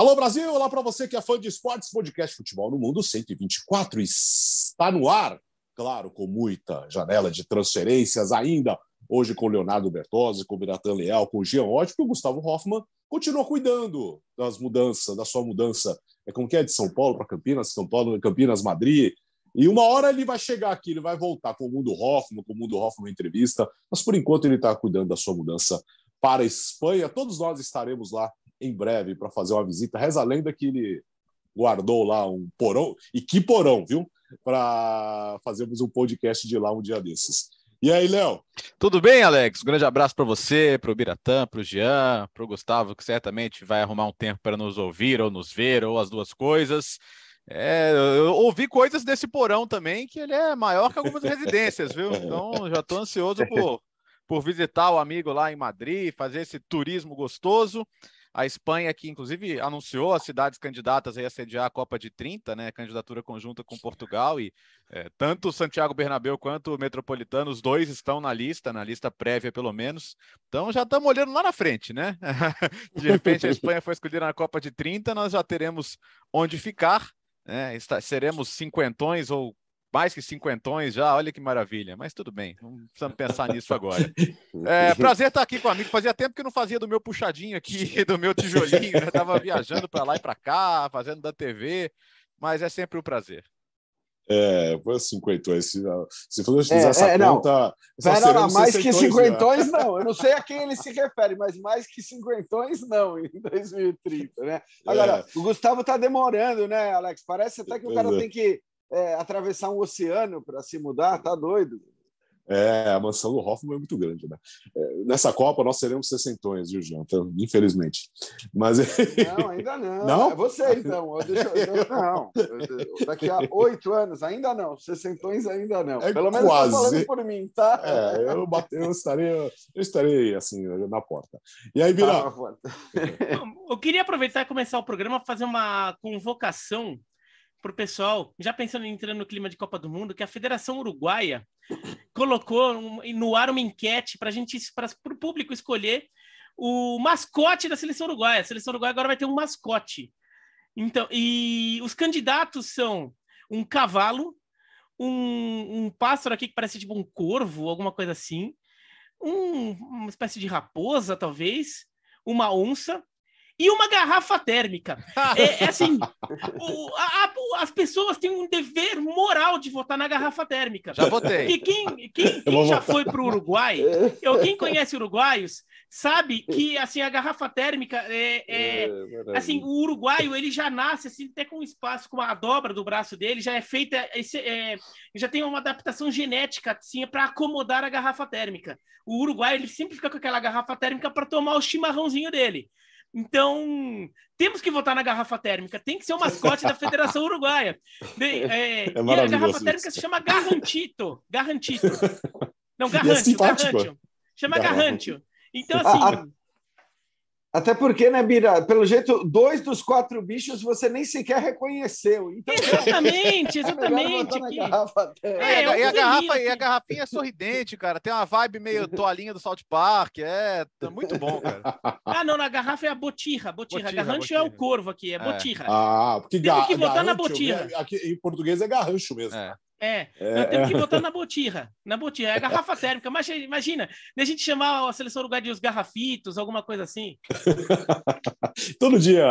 Alô Brasil, olá para você que é fã de esportes, podcast Futebol no Mundo 124 está no ar, claro, com muita janela de transferências ainda. Hoje com Leonardo Bertozzi, com Biratan Leal, com Jean Ott, o Gustavo Hoffman continua cuidando das mudanças, da sua mudança. É como que é de São Paulo para Campinas, São Paulo, Campinas, Madrid. E uma hora ele vai chegar aqui, ele vai voltar com o Mundo Hoffman, com o Mundo Hoffman entrevista, mas por enquanto ele está cuidando da sua mudança para a Espanha. Todos nós estaremos lá em breve para fazer uma visita. Reza a lenda que ele guardou lá um porão, e que porão, viu? Para fazermos um podcast de lá um dia desses. E aí, Léo? Tudo bem, Alex? Um grande abraço para você, para o Biratã, para o Jean, para o Gustavo, que certamente vai arrumar um tempo para nos ouvir ou nos ver, ou as duas coisas. É, eu ouvi coisas desse porão também, que ele é maior que algumas residências, viu? Então já estou ansioso por, por visitar o amigo lá em Madrid, fazer esse turismo gostoso. A Espanha, que inclusive anunciou as cidades candidatas a sediar a Copa de 30, né? Candidatura conjunta com Portugal e é, tanto Santiago Bernabéu quanto o Metropolitano, os dois estão na lista, na lista prévia pelo menos. Então já estamos olhando lá na frente, né? de repente a Espanha foi escolhida na Copa de 30, nós já teremos onde ficar. É, seremos cinquentões ou mais que cinquentões já, olha que maravilha. Mas tudo bem, não precisamos pensar nisso agora. É, prazer estar aqui com o amigo. Fazia tempo que não fazia do meu puxadinho aqui, do meu tijolinho. Eu né? estava viajando para lá e para cá, fazendo da TV, mas é sempre um prazer. É, foi cinquentões. Se, se fosse utilizar é, essa é, conta. Não. Tá Pera, não, mais que né? cinquentões, não. Eu não sei a quem ele se refere, mas mais que cinquentões, não, em 2030, né? Agora, é. o Gustavo está demorando, né, Alex? Parece até que o cara é. tem que é, atravessar um oceano para se mudar, tá doido. É, a mansão do Hoffman é muito grande, né? É, nessa Copa nós seremos sessentões, viu, João? Então, infelizmente. Mas... Não, ainda não. não. É você, então. não. Daqui a oito anos, ainda não. Sessentões ainda não. É Pelo menos quase. falando por mim, tá? É, eu, bate, eu, estarei, eu estarei, assim, na porta. E aí, Vira? Tá ah, eu queria aproveitar e começar o programa fazer uma convocação para o pessoal, já pensando em entrar no clima de Copa do Mundo, que a Federação Uruguaia colocou um, no ar uma enquete para a gente, para o público escolher o mascote da Seleção Uruguaia. A Seleção Uruguaia agora vai ter um mascote. Então, e os candidatos são um cavalo, um, um pássaro aqui que parece tipo um corvo, alguma coisa assim, um, uma espécie de raposa, talvez, uma onça e uma garrafa térmica. É, é assim, o, a, as pessoas têm um dever moral de votar na garrafa térmica. Já votei. Porque quem, quem, quem já votar. foi para o Uruguai, ou quem conhece uruguaios, sabe que assim a garrafa térmica é, é, é assim o uruguaio ele já nasce assim até com espaço com a dobra do braço dele já é feita esse, é, já tem uma adaptação genética assim para acomodar a garrafa térmica o uruguaio ele sempre fica com aquela garrafa térmica para tomar o chimarrãozinho dele então, temos que votar na garrafa térmica, tem que ser o mascote da Federação Uruguaia. De, é, é, é e a garrafa isso. térmica se chama garantito garantito Não, garantio É Chama garantio Então, assim. Ah, ah, até porque, né, Bira? Pelo jeito, dois dos quatro bichos você nem sequer reconheceu. Então, exatamente, exatamente. É garrafa, é, é, é e, a garrafa, e a garrafinha é sorridente, cara. Tem uma vibe meio toalhinha do South Park. É, tá muito bom, cara. Ah, não, na garrafa é a botirra. Botirra. botirra garrancho botirra. é o corvo aqui, é, é. botirra. Ah, porque Tem que votar na botirra. Né? Aqui, em português é garrancho mesmo. É. É, é. temos que botar na botirra, na botirra, é a garrafa térmica. Mas imagina, a gente chamar a seleção lugar de os garrafitos, alguma coisa assim. Todo dia,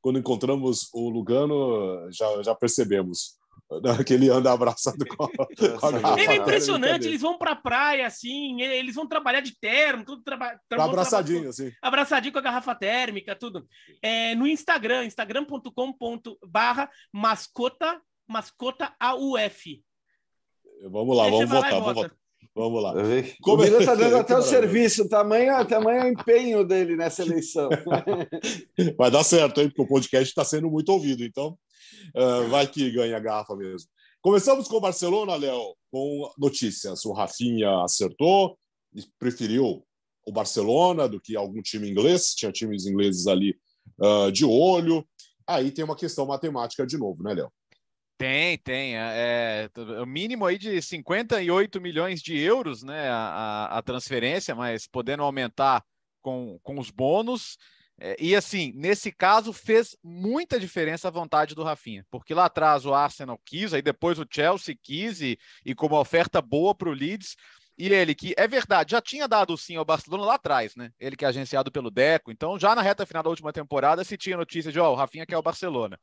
quando encontramos o Lugano, já, já percebemos né, que ele anda abraçado com a, com a garrafa. É impressionante, eles vão pra praia, assim, eles vão trabalhar de terno, tudo traba, tá traba, abraçadinho, traba, assim. Abraçadinho com a garrafa térmica, tudo. É, no Instagram, instagram.com.br mascota, mascota AUF. Vamos lá, vamos votar, vamos votar. Vamos lá. Como... está dando até o serviço, tamanho, tamanho é empenho dele nessa eleição. vai dar certo, hein? Porque o podcast está sendo muito ouvido, então uh, vai que ganha a garrafa mesmo. Começamos com o Barcelona, Léo, com notícias. O Rafinha acertou, preferiu o Barcelona do que algum time inglês, tinha times ingleses ali uh, de olho. Aí tem uma questão matemática de novo, né, Léo? Tem, tem. É, é o mínimo aí de 58 milhões de euros, né? A, a transferência, mas podendo aumentar com, com os bônus. É, e assim, nesse caso, fez muita diferença a vontade do Rafinha, porque lá atrás o Arsenal quis, aí depois o Chelsea quis, e, e como oferta boa para o Leeds. E ele, que é verdade, já tinha dado sim ao Barcelona lá atrás, né? Ele que é agenciado pelo Deco. Então, já na reta final da última temporada, se tinha notícia de, ó, oh, o Rafinha quer o Barcelona.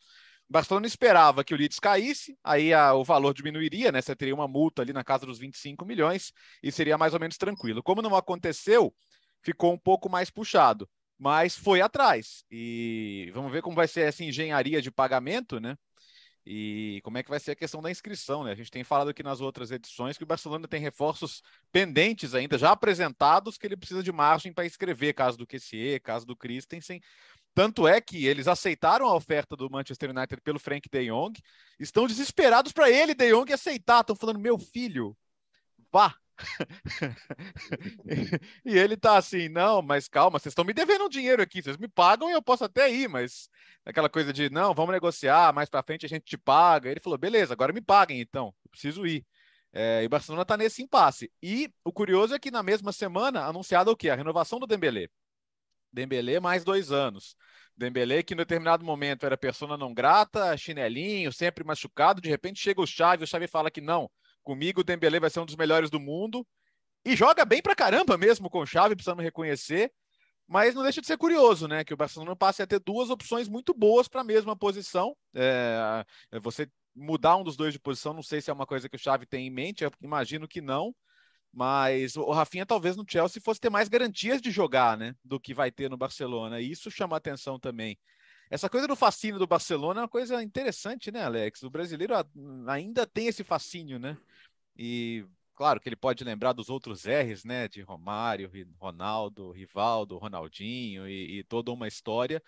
O Barcelona esperava que o Leeds caísse, aí a, o valor diminuiria, né? Você teria uma multa ali na casa dos 25 milhões e seria mais ou menos tranquilo. Como não aconteceu, ficou um pouco mais puxado, mas foi atrás. E vamos ver como vai ser essa engenharia de pagamento, né? E como é que vai ser a questão da inscrição, né? A gente tem falado aqui nas outras edições que o Barcelona tem reforços pendentes ainda, já apresentados, que ele precisa de margem para escrever, caso do QC, caso do Christensen. Tanto é que eles aceitaram a oferta do Manchester United pelo Frank De Jong, estão desesperados para ele, De Jong, aceitar. Estão falando, meu filho, vá. e ele tá assim, não, mas calma, vocês estão me devendo um dinheiro aqui, vocês me pagam e eu posso até ir, mas aquela coisa de, não, vamos negociar, mais para frente a gente te paga. Ele falou, beleza, agora me paguem então, eu preciso ir. É, e o Barcelona está nesse impasse. E o curioso é que na mesma semana anunciado o quê? A renovação do Dembélé. Dembelé mais dois anos. Dembelé que em determinado momento era persona não grata, chinelinho, sempre machucado, de repente chega o Xavi, o Xavi fala que não, comigo o Dembelé vai ser um dos melhores do mundo, e joga bem pra caramba mesmo com o Xavi, precisamos reconhecer, mas não deixa de ser curioso, né, que o Barcelona passe a ter duas opções muito boas para a mesma posição, é, é, você mudar um dos dois de posição, não sei se é uma coisa que o Xavi tem em mente, imagino que não, mas o Rafinha talvez no Chelsea fosse ter mais garantias de jogar, né? Do que vai ter no Barcelona. E isso chama atenção também. Essa coisa do fascínio do Barcelona é uma coisa interessante, né, Alex? O brasileiro ainda tem esse fascínio, né? E claro que ele pode lembrar dos outros R's, né? De Romário, Ronaldo, Rivaldo, Ronaldinho e, e toda uma história.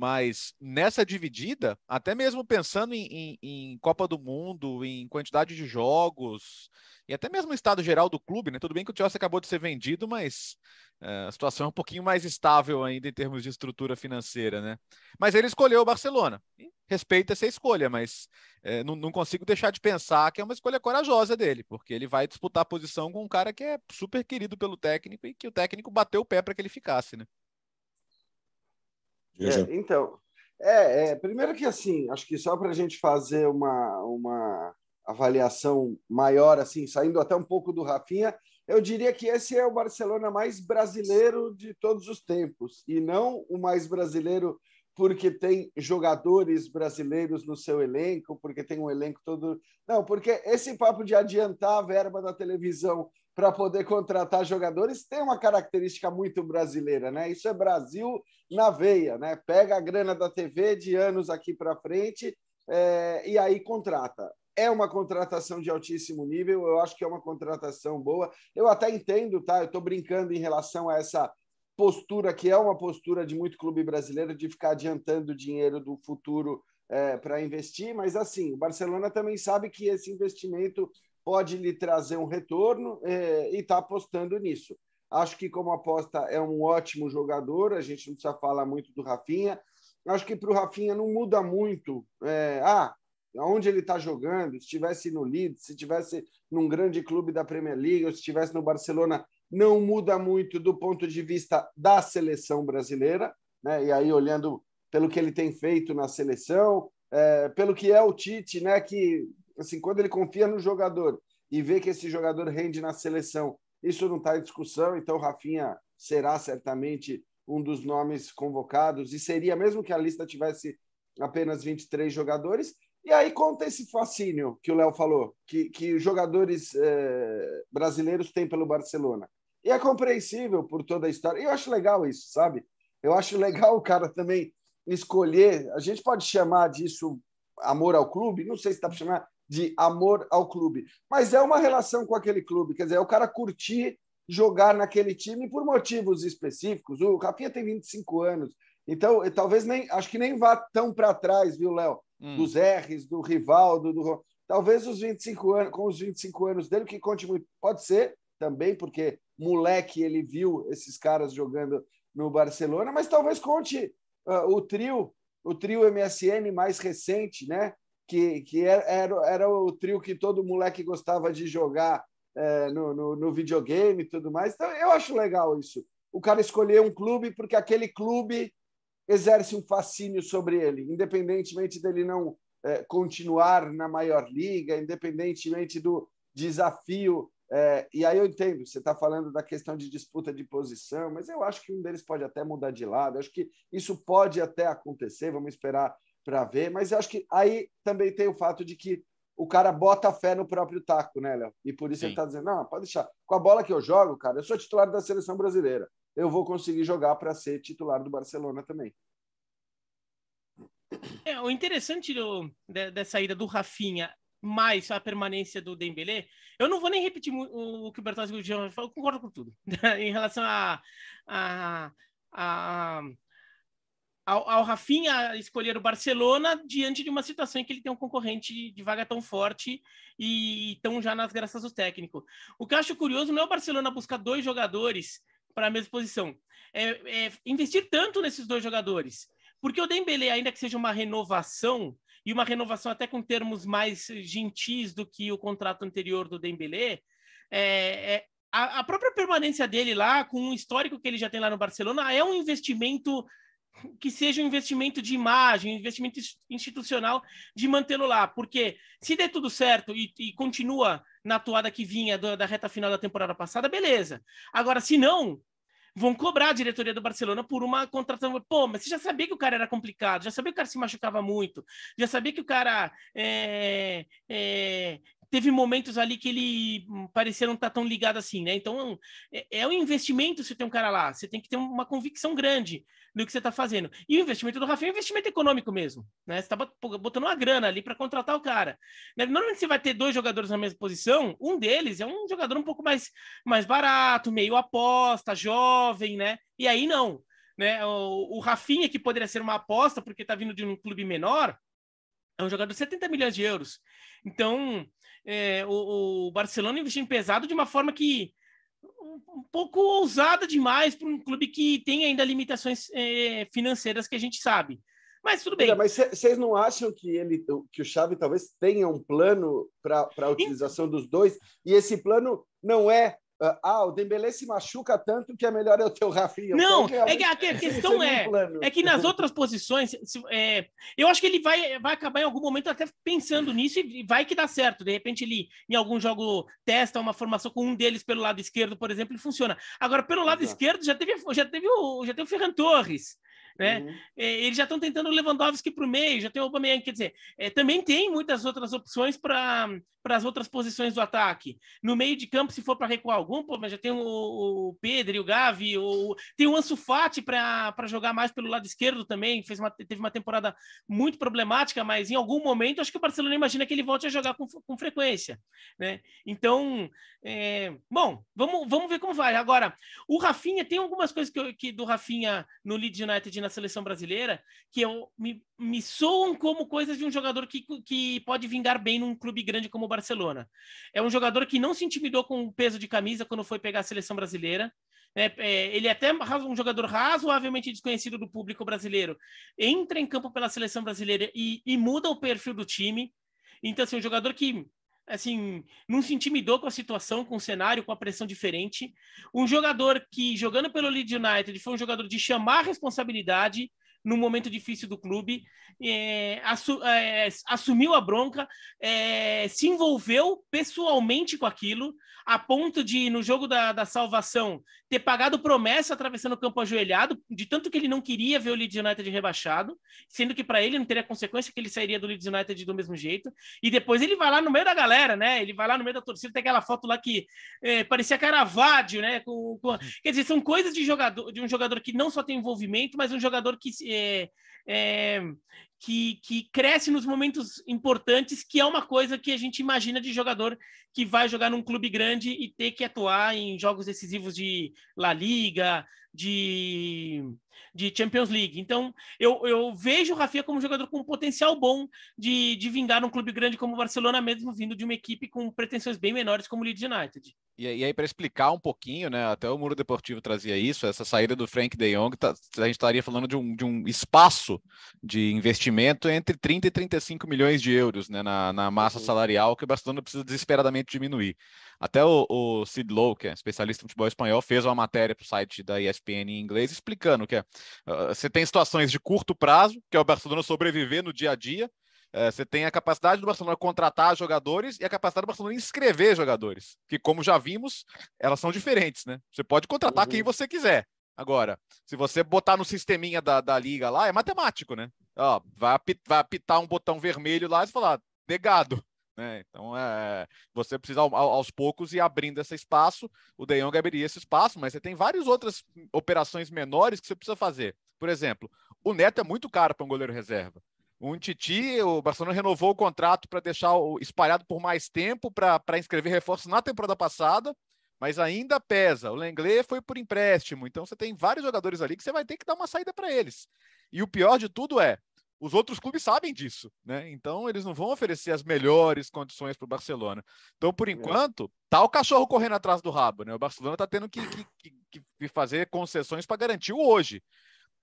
Mas nessa dividida, até mesmo pensando em, em, em, Copa do Mundo, em quantidade de jogos, e até mesmo o estado geral do clube, né? Tudo bem que o Chelsea acabou de ser vendido, mas eh, a situação é um pouquinho mais estável ainda em termos de estrutura financeira, né? Mas ele escolheu o Barcelona. Respeita essa escolha, mas eh, não, não, consigo deixar de pensar que é uma escolha corajosa dele, porque ele vai disputar a posição com um cara que é super querido pelo técnico e que o técnico bateu o pé para que ele ficasse, né? É, então, é, é, primeiro que assim, acho que só para a gente fazer uma, uma avaliação maior, assim, saindo até um pouco do Rafinha, eu diria que esse é o Barcelona mais brasileiro de todos os tempos, e não o mais brasileiro porque tem jogadores brasileiros no seu elenco, porque tem um elenco todo. Não, porque esse papo de adiantar a verba da televisão para poder contratar jogadores tem uma característica muito brasileira, né? Isso é Brasil na veia, né? Pega a grana da TV de anos aqui para frente é, e aí contrata. É uma contratação de altíssimo nível, eu acho que é uma contratação boa. Eu até entendo, tá? Eu estou brincando em relação a essa postura, que é uma postura de muito clube brasileiro, de ficar adiantando dinheiro do futuro é, para investir, mas assim, o Barcelona também sabe que esse investimento pode lhe trazer um retorno é, e está apostando nisso. Acho que, como aposta, é um ótimo jogador, a gente não precisa falar muito do Rafinha. Acho que para o Rafinha não muda muito. É, ah, onde ele está jogando, se estivesse no Leeds, se estivesse num grande clube da Premier League, ou se estivesse no Barcelona, não muda muito do ponto de vista da seleção brasileira, né? e aí olhando pelo que ele tem feito na seleção, é, pelo que é o Tite, né? que assim, quando ele confia no jogador e vê que esse jogador rende na seleção, isso não está em discussão, então Rafinha será certamente um dos nomes convocados, e seria mesmo que a lista tivesse apenas 23 jogadores. E aí conta esse fascínio que o Léo falou, que, que os jogadores eh, brasileiros têm pelo Barcelona. E é compreensível por toda a história. Eu acho legal isso, sabe? Eu acho legal o cara também escolher. A gente pode chamar disso amor ao clube, não sei se dá para chamar de amor ao clube, mas é uma relação com aquele clube. Quer dizer, é o cara curtir jogar naquele time por motivos específicos. O Rafinha tem 25 anos, então talvez nem acho que nem vá tão para trás, viu, Léo? Hum. Dos R's, do Rivaldo, do talvez os 25 anos, com os 25 anos dele que continue, pode ser também, porque moleque ele viu esses caras jogando no Barcelona, mas talvez conte uh, o trio, o trio MSN mais recente, né? Que, que é, era, era o trio que todo moleque gostava de jogar uh, no, no, no, videogame e tudo mais. Então, eu acho legal isso. O cara escolher um clube porque aquele clube exerce um fascínio sobre ele, independentemente dele não uh, continuar na maior liga, independentemente do desafio é, e aí eu entendo, você está falando da questão de disputa de posição, mas eu acho que um deles pode até mudar de lado, eu acho que isso pode até acontecer, vamos esperar para ver, mas eu acho que aí também tem o fato de que o cara bota fé no próprio taco, né, Léo? E por isso Sim. ele está dizendo, não, pode deixar, com a bola que eu jogo, cara, eu sou titular da seleção brasileira, eu vou conseguir jogar para ser titular do Barcelona também. É, o interessante do, dessa ida do Rafinha mais a permanência do Dembélé, eu não vou nem repetir o que o Bertozzi e o Jean falou, concordo com tudo. em relação a, a, a, ao, ao Rafinha escolher o Barcelona diante de uma situação em que ele tem um concorrente de vaga tão forte e, e tão já nas graças do técnico. O que eu acho curioso não é o Barcelona buscar dois jogadores para a mesma posição, é, é investir tanto nesses dois jogadores. Porque o Dembélé, ainda que seja uma renovação, e uma renovação até com termos mais gentis do que o contrato anterior do Dembélé, é, é a, a, própria permanência dele lá, com o histórico que ele já tem lá no Barcelona, é um investimento que seja um investimento de imagem, um investimento institucional de mantê-lo lá, porque se der tudo certo e, e continua na toada que vinha da reta final da temporada passada, beleza. Agora, se não, vão cobrar a diretoria do Barcelona por uma contratação. Pô, mas você já sabia que o cara era complicado, já sabia que o cara se machucava muito, já sabia que o cara é, é, teve momentos ali que ele hum, parecia não estar tá tão ligado assim, né? Então é, é um investimento se tem um cara lá, você tem que ter uma convicção grande do que você está fazendo. E o investimento do Rafinha é um investimento econômico mesmo, né? Você está botando uma grana ali para contratar o cara. Né? Normalmente você vai ter dois jogadores na mesma posição, um deles é um jogador um pouco mais, mais barato, meio aposta, jovem, né? E aí não. Né? O, o Rafinha, que poderia ser uma aposta, porque está vindo de um clube menor, é um jogador de 70 milhões de euros. Então, é, o, o, Barcelona investindo pesado de uma forma que um, pouco ousada demais para um clube que tem ainda limitações é, financeiras que a gente sabe. Mas tudo bem. É, mas vocês não acham que ele, que o Xavi talvez tenha um plano para a então utilização dos dois? E esse plano não é ah, ah, o Dembele se machuca tanto que é melhor eu ter o Rafinha. Não, então, é que a questão é, é que nas outras posições, se, é, eu acho que ele vai, vai acabar em algum momento até pensando nisso e vai que dá certo. De repente ele, em algum jogo, testa uma formação com um deles pelo lado esquerdo, por exemplo, e funciona. Agora, pelo lado Exato. esquerdo, já teve, já, teve o, já teve o Ferran Torres. Né? Uhum. É, eles já estão tentando o Lewandowski para o meio, já tem o Aubameyang, quer dizer, é, também tem muitas outras opções para as outras posições do ataque. No meio de campo, se for para recuar algum, pô, mas já tem o, o Pedro e o Gavi, o, tem o Ansu Fati para jogar mais pelo lado esquerdo também, fez uma, teve uma temporada muito problemática, mas em algum momento acho que o Barcelona imagina que ele volte a jogar com, com frequência. Né? Então, é, bom, vamos, vamos ver como vai. Agora, o Rafinha, tem algumas coisas que, eu, que do Rafinha no Leeds United na da seleção brasileira que eu, é me, me soam como coisas de um jogador que, que pode vingar bem num clube grande como o Barcelona. É um jogador que não se intimidou com o peso de camisa quando foi pegar a seleção brasileira. É, é, ele é até um jogador razoavelmente desconhecido do público brasileiro. Entra em campo pela seleção brasileira e, e muda o perfil do time. Então, assim, um jogador que assim, não se intimidou com a situação, com o cenário, com a pressão diferente. Um jogador que, jogando pelo Leeds United, foi um jogador de chamar responsabilidade, no momento difícil do clube, é, assu é, assumiu a bronca, é, se envolveu pessoalmente com aquilo, a ponto de, no jogo da, da salvação, ter pagado promessa atravessando o campo ajoelhado, de tanto que ele não queria ver o Leeds United rebaixado, sendo que para ele não teria consequência que ele sairia do Leeds United do mesmo jeito. E depois ele vai lá no meio da galera, né? Ele vai lá no meio da torcida, tem aquela foto lá que é, parecia Caravaggio, né? Com, com... Quer dizer, são coisas de, jogador, de um jogador que não só tem envolvimento, mas um jogador que é, é, que, que cresce nos momentos importantes, que é uma coisa que a gente imagina de jogador que vai jogar num clube grande e ter que atuar em jogos decisivos de La Liga, de de Champions League. Então, eu, eu vejo o Rafinha como um jogador com um potencial bom de, de vingar um clube grande como o Barcelona, mesmo vindo de uma equipe com pretensões bem menores como o Leeds United. E, e aí, para explicar um pouquinho, né? Até o Muro Deportivo trazia isso, essa saída do Frank de Jong, tá, a gente estaria falando de um, de um espaço de investimento entre 30 e 35 milhões de euros né, na, na massa uhum. salarial que o Barcelona precisa desesperadamente diminuir. Até o, o Sid Lowe, que é especialista em futebol espanhol, fez uma matéria para o site da ESPN em inglês explicando que uh, você tem situações de curto prazo, que é o Barcelona sobreviver no dia a dia, eh, você tem a capacidade do Barcelona contratar jogadores e a capacidade do Barcelona inscrever jogadores, que como já vimos, elas são diferentes, né? Você pode contratar uhum. quem você quiser. Agora, se você botar no sisteminha da, da liga lá, é matemático, né? Ó, vai, apitar, vai apitar um botão vermelho lá e falar, ah, negado. Né? Então, é, você precisa aos poucos ir abrindo esse espaço. O De Jong abriria esse espaço, mas você tem várias outras operações menores que você precisa fazer. Por exemplo, o Neto é muito caro para um goleiro reserva. O Titi, o Barcelona renovou o contrato para deixar o, espalhado por mais tempo para inscrever reforços na temporada passada, mas ainda pesa. O Lenglet foi por empréstimo, então você tem vários jogadores ali que você vai ter que dar uma saída para eles. E o pior de tudo é, os outros clubes sabem disso, né? Então eles não vão oferecer as melhores condições para o Barcelona. Então, por enquanto, tá o cachorro correndo atrás do rabo, né? O Barcelona está tendo que, que, que, que, fazer concessões para garantir o hoje.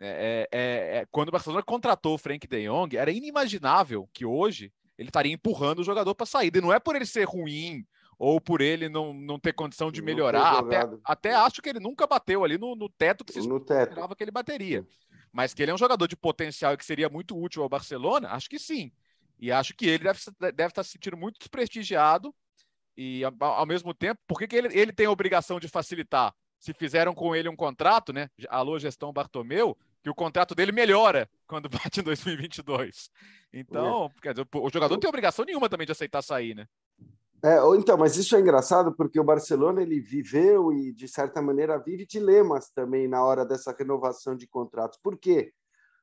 É, é, é, é, quando o Barcelona contratou o Frank De Jong, era inimaginável que hoje ele estaria empurrando o jogador para saída. E não é por ele ser ruim ou por ele não, não ter condição de melhorar. Até, até, acho que ele nunca bateu ali no, no teto que se esperava que ele bateria. Mas que ele é um jogador de potencial e que seria muito útil ao Barcelona, acho que sim. E acho que ele deve, deve estar tá se sentindo muito desprestigiado. E ao mesmo tempo, por que, ele, ele tem a obrigação de facilitar? Se fizeram com ele um contrato, né? Alô, gestão Bartomeu, que o contrato dele melhora quando bate em 2022. Então, quer dizer, o jogador não tem obrigação nenhuma também de aceitar sair, né? É, então, mas isso é engraçado porque o Barcelona ele viveu e de certa maneira vive dilemas também na hora dessa renovação de contratos. Por quê?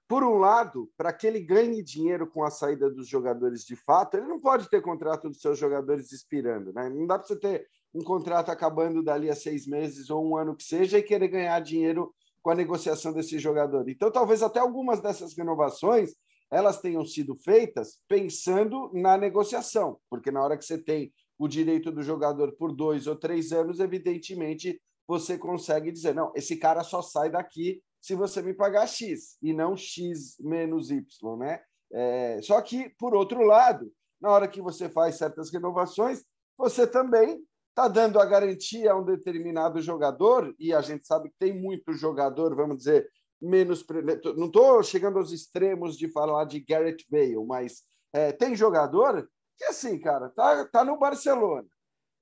Por um lado, para que ele ganhe dinheiro com a saída dos jogadores de fato, ele não pode ter contrato dos seus jogadores expirando, né? Não dá para você ter um contrato acabando dali a seis meses ou um ano que seja e querer ganhar dinheiro com a negociação desse jogador. Então, talvez até algumas dessas renovações elas tenham sido feitas pensando na negociação, porque na hora que você tem o direito do jogador por dois ou três anos, evidentemente você consegue dizer: não, esse cara só sai daqui se você me pagar X, e não X menos Y, né? É, só que, por outro lado, na hora que você faz certas renovações, você também está dando a garantia a um determinado jogador, e a gente sabe que tem muito jogador, vamos dizer, menos. Né, não estou chegando aos extremos de falar de Garrett Bale, mas é, tem jogador que, assim, cara, tá, tá no Barcelona,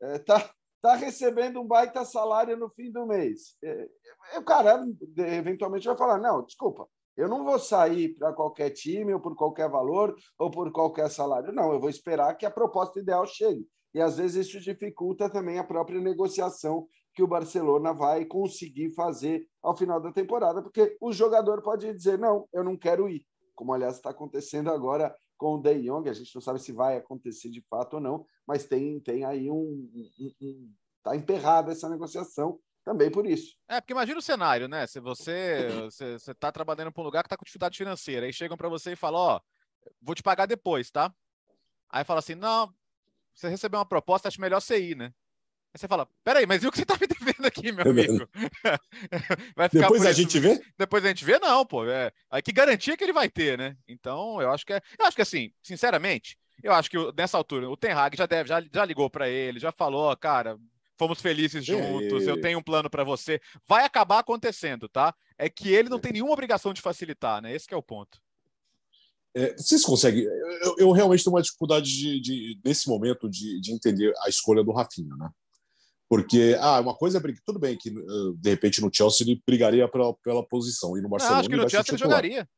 é, tá, tá recebendo um baita salário no fim do mês. É, é o cara, eventualmente, vai falar: não, desculpa, eu não vou sair para qualquer time, ou por qualquer valor, ou por qualquer salário. Não, eu vou esperar que a proposta ideal chegue. E às vezes isso dificulta também a própria negociação que o Barcelona vai conseguir fazer ao final da temporada, porque o jogador pode dizer: não, eu não quero ir, como aliás está acontecendo agora com o De Jong. A gente não sabe se vai acontecer de fato ou não, mas tem, tem aí um. Está um, um, tá emperrada essa negociação também por isso. É, porque imagina o cenário, né? Se você você, você tá trabalhando para um lugar que está com dificuldade financeira, aí chegam para você e falam, ó, vou te pagar depois, tá? Aí fala assim, não, você recebeu uma proposta, acho melhor você ir, né? Aí você fala, peraí, mas e o que você tá me devendo aqui, meu tá amigo? vai ficar Depois a gente vê? Depois a gente vê, não, pô. É... Aí que garantia que ele vai ter, né? Então, eu acho que é. Eu acho que assim, sinceramente, eu acho que nessa altura, o Ten Hag já deve, já, já ligou para ele, já falou, cara, fomos felizes juntos, eu tenho um plano para você. Vai acabar acontecendo, tá? É que ele não é. tem nenhuma obrigação de facilitar, né? Esse é o ponto. É, vocês conseguem. Eu, eu, realmente tenho uma dificuldade de, de nesse momento de, de entender a escolha do Rafinha, né? Porque, ah, uma coisa é briga. Tudo bem que, eh, de repente, no Chelsea ele brigaria pela, pela posição e no ah, Barcelona. Não, acho que no Chelsea ele jogaria.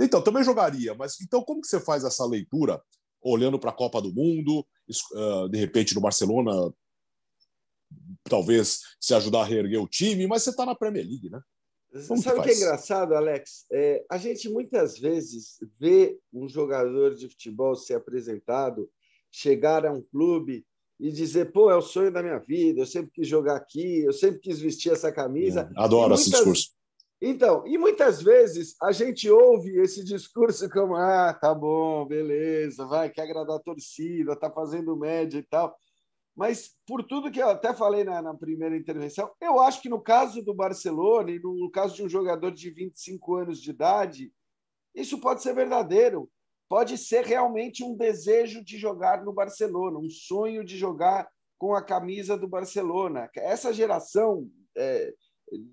Então, também jogaria, mas então como que você faz essa leitura olhando para a Copa do Mundo, ah, de repente no Barcelona, talvez se ajudar a reerguer o time, mas você está na Premier League, né? Como Sabe o que, que, é engraçado, Alex? É, a gente muitas vezes vê um jogador de futebol ser apresentado, chegar a um clube e dizer, pô, é o sonho da minha vida, eu sempre quis jogar aqui, eu sempre quis vestir essa camisa. É, adoro muitas... esse discurso. Então, e muitas vezes a gente ouve esse discurso como, ah, tá bom, beleza, vai, quer agradar a torcida, tá fazendo média e tal. Mas, por tudo que eu até falei na, na primeira intervenção, eu acho que no caso do Barcelona e no caso de um jogador de 25 anos de idade, isso pode ser verdadeiro pode ser realmente um desejo de jogar no Barcelona, um sonho de jogar com a camisa do Barcelona. Essa geração é,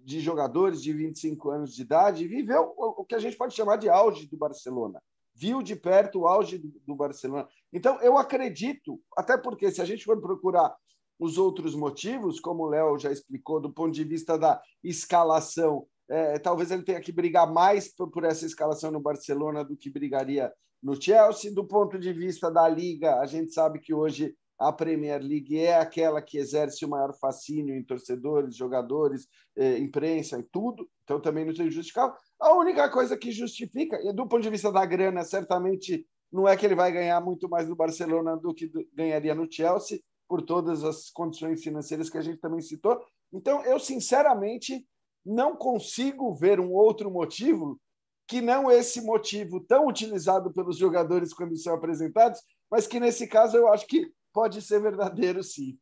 de jogadores de 25 anos de idade viveu o que a gente pode chamar de auge do Barcelona. Viu de perto o auge do, do Barcelona. Então, eu acredito, até porque se a gente for procurar os outros motivos, como o Léo já explicou, do ponto de vista da escalação, é, talvez ele tenha que brigar mais por, por essa escalação no Barcelona do que brigaria no Chelsea. Do ponto de vista da liga, a gente sabe que hoje a Premier League é aquela que exerce o maior fascínio em torcedores, jogadores, eh, imprensa e tudo. Então também não tem justificável. A única coisa que justifica, e do ponto de vista da grana, certamente não é que ele vai ganhar muito mais no Barcelona do que do, ganharia no Chelsea, por todas as condições financeiras que a gente também citou. Então eu sinceramente não consigo ver um outro motivo que não esse motivo tão utilizado pelos jogadores quando são apresentados, mas que nesse caso eu acho que pode ser verdadeiro sim.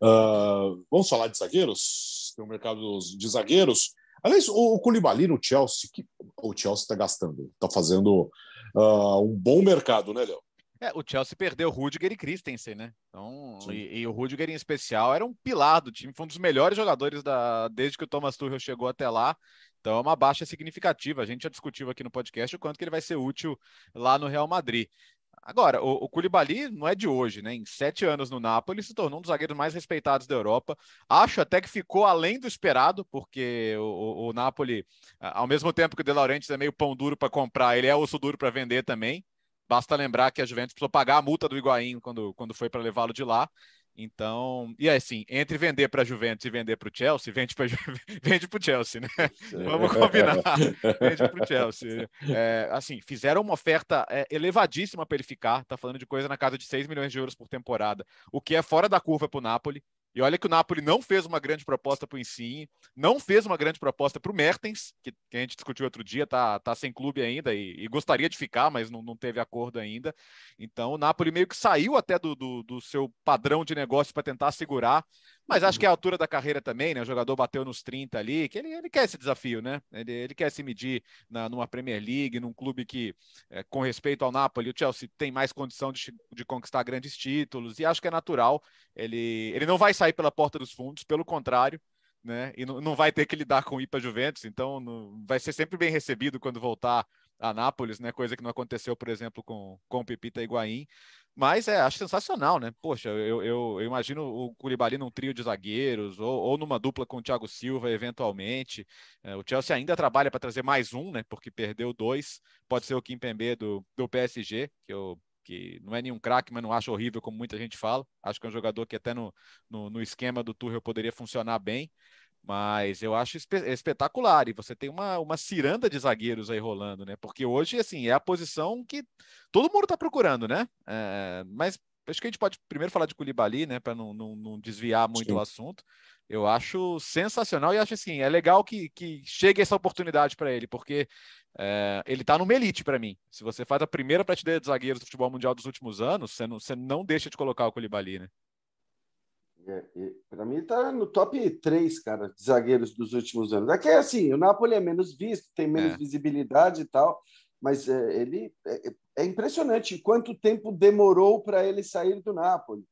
Uh, vamos falar de zagueiros? Tem o um mercado de zagueiros. Aliás, o, o Koulibaly no Chelsea, que, o Chelsea está gastando, está fazendo uh, um bom mercado, né, Léo? É, o Chelsea perdeu Rudiger e Christensen, né? Então, e, e, o Rudiger em especial era um pilar do time, foi um dos melhores jogadores da, desde que o Thomas Tuchel chegou até lá. Então é uma baixa significativa. A gente já discutiu aqui no podcast o quanto que ele vai ser útil lá no Real Madrid. Agora, o, o Koulibaly não é de hoje, né? Em sete anos no Napoli, se tornou um dos zagueiros mais respeitados da Europa. Acho até que ficou além do esperado, porque o, o, o Napoli, ao mesmo tempo que o De Laurentiis é meio pão duro para comprar, ele é osso duro para vender também. Basta lembrar que a Juventus precisou pagar a multa do Higuaín quando, quando foi para levá-lo de lá. Então, e assim, entre vender para a Juventus e vender para o Chelsea, vende para Ju... vende o Chelsea, né? Vamos combinar. vende para o Chelsea. É, assim, fizeram uma oferta é, elevadíssima para ele ficar, tá falando de coisa na casa de 6 milhões de euros por temporada, o que é fora da curva para o Napoli, e olha que o Napoli não fez uma grande proposta para o Insigne, não fez uma grande proposta para o Mertens, que, que, a gente discutiu outro dia, tá, tá sem clube ainda e, e gostaria de ficar, mas não, não, teve acordo ainda. Então o Napoli meio que saiu até do, do, do seu padrão de negócio para tentar segurar mas acho uhum. que é a altura da carreira também, né? O jogador bateu nos 30 ali, que ele, ele quer esse desafio, né? Ele, ele quer se medir na, numa Premier League, num clube que, é, com respeito ao Napoli, o Chelsea tem mais condição de, de, conquistar grandes títulos, e acho que é natural. Ele, ele não vai sair pela porta dos fundos, pelo contrário, né? E não, vai ter que lidar com o IPA Juventus, então não, vai ser sempre bem recebido quando voltar a Nápoles, né? Coisa que não aconteceu, por exemplo, com, com o Pipita Higuaín. Mas é, acho sensacional, né? Poxa, eu, eu, eu imagino o Curibali num trio de zagueiros, ou, ou numa dupla com o Thiago Silva, eventualmente. É, o Chelsea ainda trabalha para trazer mais um, né? Porque perdeu dois. Pode ser o Kim Pembe do, do PSG, que eu que não é nenhum craque, mas não acho horrível, como muita gente fala. Acho que é um jogador que até no, no, no esquema do Tuchel poderia funcionar bem. Mas eu acho espetacular. E você tem uma, uma ciranda de zagueiros aí rolando, né? Porque hoje, assim, é a posição que todo mundo está procurando, né? É, mas acho que a gente pode primeiro falar de Culibali, né? Para não, não, não, desviar muito Sim. o assunto. Eu acho sensacional e acho assim, é legal que, que chegue essa oportunidade para ele, porque é, ele está no elite para mim. Se você faz a primeira prateleira de zagueiros do futebol mundial dos últimos anos, você não, você não deixa de colocar o Culibali, né? É, para mim está no top 3, cara, de zagueiros dos últimos anos. É que é assim, o Napoli é menos visto, tem menos é. visibilidade e tal, mas é, ele é, é, impressionante quanto tempo demorou para ele sair do Napoli.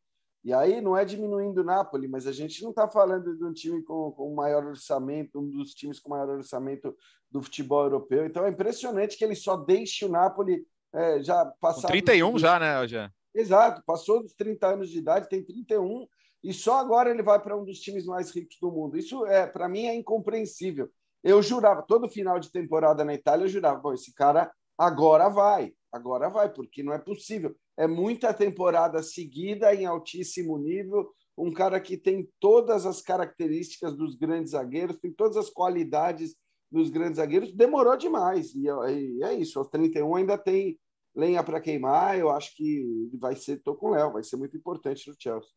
E aí não é diminuindo o Napoli, mas a gente não está falando de um time com, com maior orçamento, um dos times com maior orçamento do futebol europeu. Então é impressionante que ele só deixe o Napoli é, já passar. 31 já, né, já. Exato, passou dos 30 anos de idade, tem 31 e só agora ele vai para um dos times mais ricos do mundo. Isso é, para mim, é incompreensível. Eu jurava, todo final de temporada na Itália, eu jurava, bom, esse cara agora vai, agora vai, porque não é possível. É muita temporada seguida em altíssimo nível, um cara que tem todas as características dos grandes zagueiros, tem todas as qualidades dos grandes zagueiros, demorou demais. E, é isso, aos 31 ainda tem lenha para queimar, eu acho que vai ser, tô com o Léo, vai ser muito importante no Chelsea.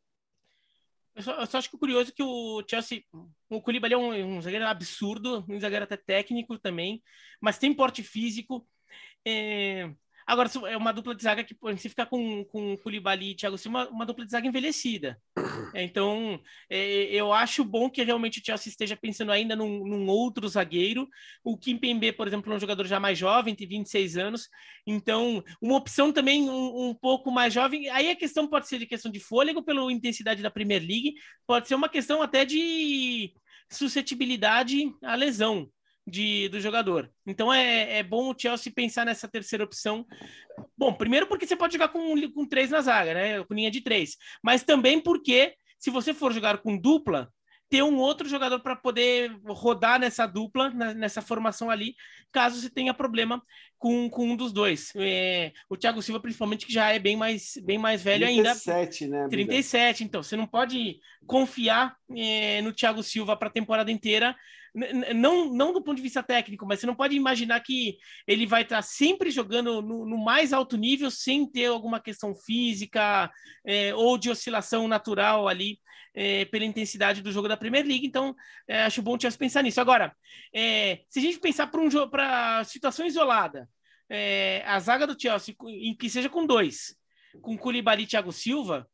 Eu só, eu só, acho que o curioso é que o Chelsea, o Koulibaly é um, é um, zagueiro absurdo, um zagueiro até técnico também, mas tem porte físico. É, Agora, é uma dupla de zaga que, se ficar com, com Koulibaly e Thiago Silva, uma, uma dupla de zaga envelhecida. É, então, é, eu acho bom que realmente o Chelsea esteja pensando ainda num, num outro zagueiro. O Kim Pembe, por exemplo, é um jogador já mais jovem, tem 26 anos. Então, uma opção também um, um, pouco mais jovem. Aí a questão pode ser de questão de fôlego pela intensidade da Premier League, pode ser uma questão até de suscetibilidade à lesão de, do jogador. Então é, é bom o Chelsea pensar nessa terceira opção. Bom, primeiro porque você pode jogar com, com três na zaga, né? Com linha de três. Mas também porque, se você for jogar com dupla, ter um outro jogador para poder rodar nessa dupla, na, nessa formação ali, caso você tenha problema com, com um dos dois. É, o Thiago Silva, principalmente, que já é bem mais, bem mais velho 37, ainda. 37, né? 37, então. Você não pode confiar é, no Thiago Silva para a temporada inteira não, não do ponto de vista técnico, mas você não pode imaginar que ele vai estar sempre jogando no, no, mais alto nível sem ter alguma questão física é, ou de oscilação natural ali é, pela intensidade do jogo da Premier League. Então, é, acho bom o Chelsea pensar nisso. Agora, é, se a gente pensar para um para situação isolada, é, a zaga do Chelsea, em que seja com dois, com Koulibaly e Thiago Silva,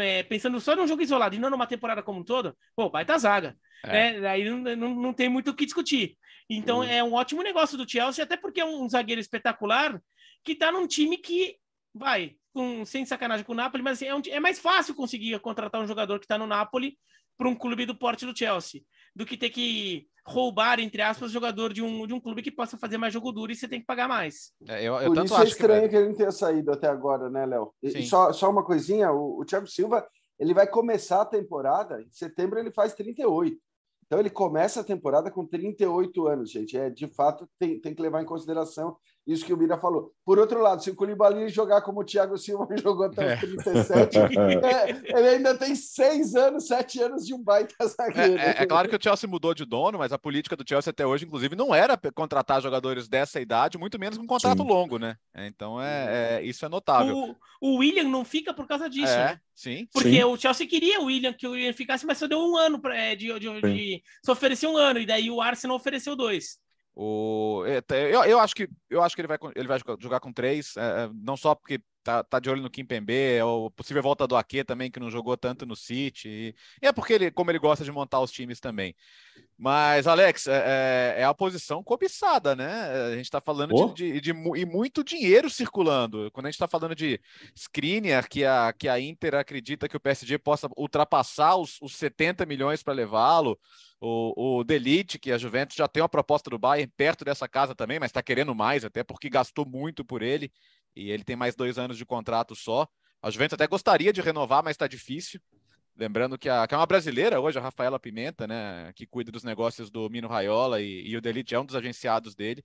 é, pensando só num jogo isolado e não numa temporada como um todo, pô, baita zaga. É. Né? Aí não, não, não, tem muito o que discutir. Então uhum. é um ótimo negócio do Chelsea, até porque é um, um zagueiro espetacular que tá num time que, vai, com, sem sacanagem com o Napoli, mas assim, é, um, é mais fácil conseguir contratar um jogador que tá no Napoli para um clube do porte do Chelsea do que ter que roubar, entre aspas, jogador de um, de um clube que possa fazer mais jogo duro e você tem que pagar mais. É, eu, eu Por isso é estranho que... que... ele não tenha saído até agora, né, Léo? E, só, só uma coisinha, o, o Thiago Silva, ele vai começar a temporada, em setembro ele faz 38. Então ele começa a temporada com 38 anos, gente. É, de fato, tem, tem que levar em consideração isso que o Mira falou. Por outro lado, se o Culibali jogar como o Thiago Silva jogou até os 37, é. é. ele ainda tem seis anos, sete anos de um baita é, zagueiro. É, é, é, claro que o Chelsea mudou de dono, mas a política do Chelsea até hoje, inclusive, não era contratar jogadores dessa idade, muito menos com um contrato sim. longo, né? É, então é, isso é notável. O, o, William não fica por causa disso, né? Sim. Porque sim. o Chelsea queria o William, que o William ficasse, mas só deu um ano pra, de, de, de, de. Só ofereceu um ano, e daí o Arsenal ofereceu dois. O, é, eu, eu, acho que, eu acho que ele vai, ele vai jogar com três, é, é, não só porque tá, tá de olho no Kim Pembe, é o possível volta do Ake também, que não jogou tanto no City. E, e, é porque ele, como ele gosta de montar os times também. Mas, Alex, é, é, é a posição cobiçada, né? A gente está falando oh. de, de, de, muito dinheiro circulando. Quando a gente está falando de screener, que a, que a Inter acredita que o PSG possa ultrapassar os, os 70 milhões para levá-lo. O, o Delite, que a Juventus já tem uma proposta do Bayern perto dessa casa também, mas está querendo mais, até porque gastou muito por ele. E ele tem mais dois anos de contrato só. A Juventus até gostaria de renovar, mas está difícil. Lembrando que, a, que é uma brasileira hoje, a Rafaela Pimenta, né, que cuida dos negócios do Mino Raiola e, e o Delite é um dos agenciados dele.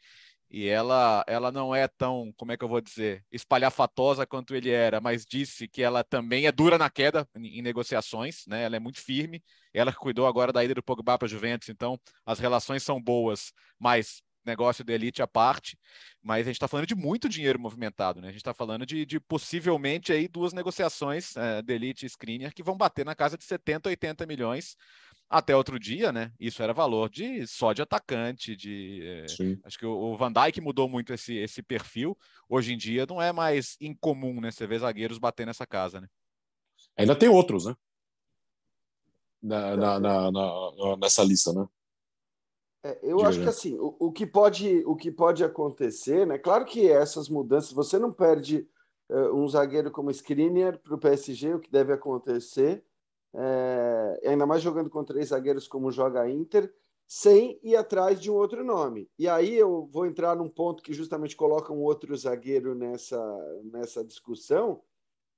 E ela, ela não é tão, como é que eu vou dizer, espalhafatosa quanto ele era, mas disse que ela também é dura na queda em, em negociações, né? Ela é muito firme. Ela cuidou agora da ida do Pogba para a Juventus, então as relações são boas, mas negócio da elite à parte, mas a gente está falando de muito dinheiro movimentado, né? A gente está falando de, de, possivelmente aí duas negociações é, eh, da elite e screener que vão bater na casa de 70, 80 milhões até outro dia, né? Isso era valor de só de atacante, de é, acho que o Van Dijk mudou muito esse, esse perfil. Hoje em dia não é mais incomum, né? Você vê zagueiros batendo nessa casa, né? Ainda tem outros, né? Na, então. na, na, nessa lista, né? É, eu acho que assim, o, o, que pode, o que pode acontecer, né? Claro que essas mudanças, você não perde uh, um zagueiro como Skriniar para o PSG, o que deve acontecer, é, ainda mais jogando com três zagueiros como joga a Inter, sem ir atrás de um outro nome. E aí eu vou entrar num ponto que justamente coloca um outro zagueiro nessa, nessa discussão,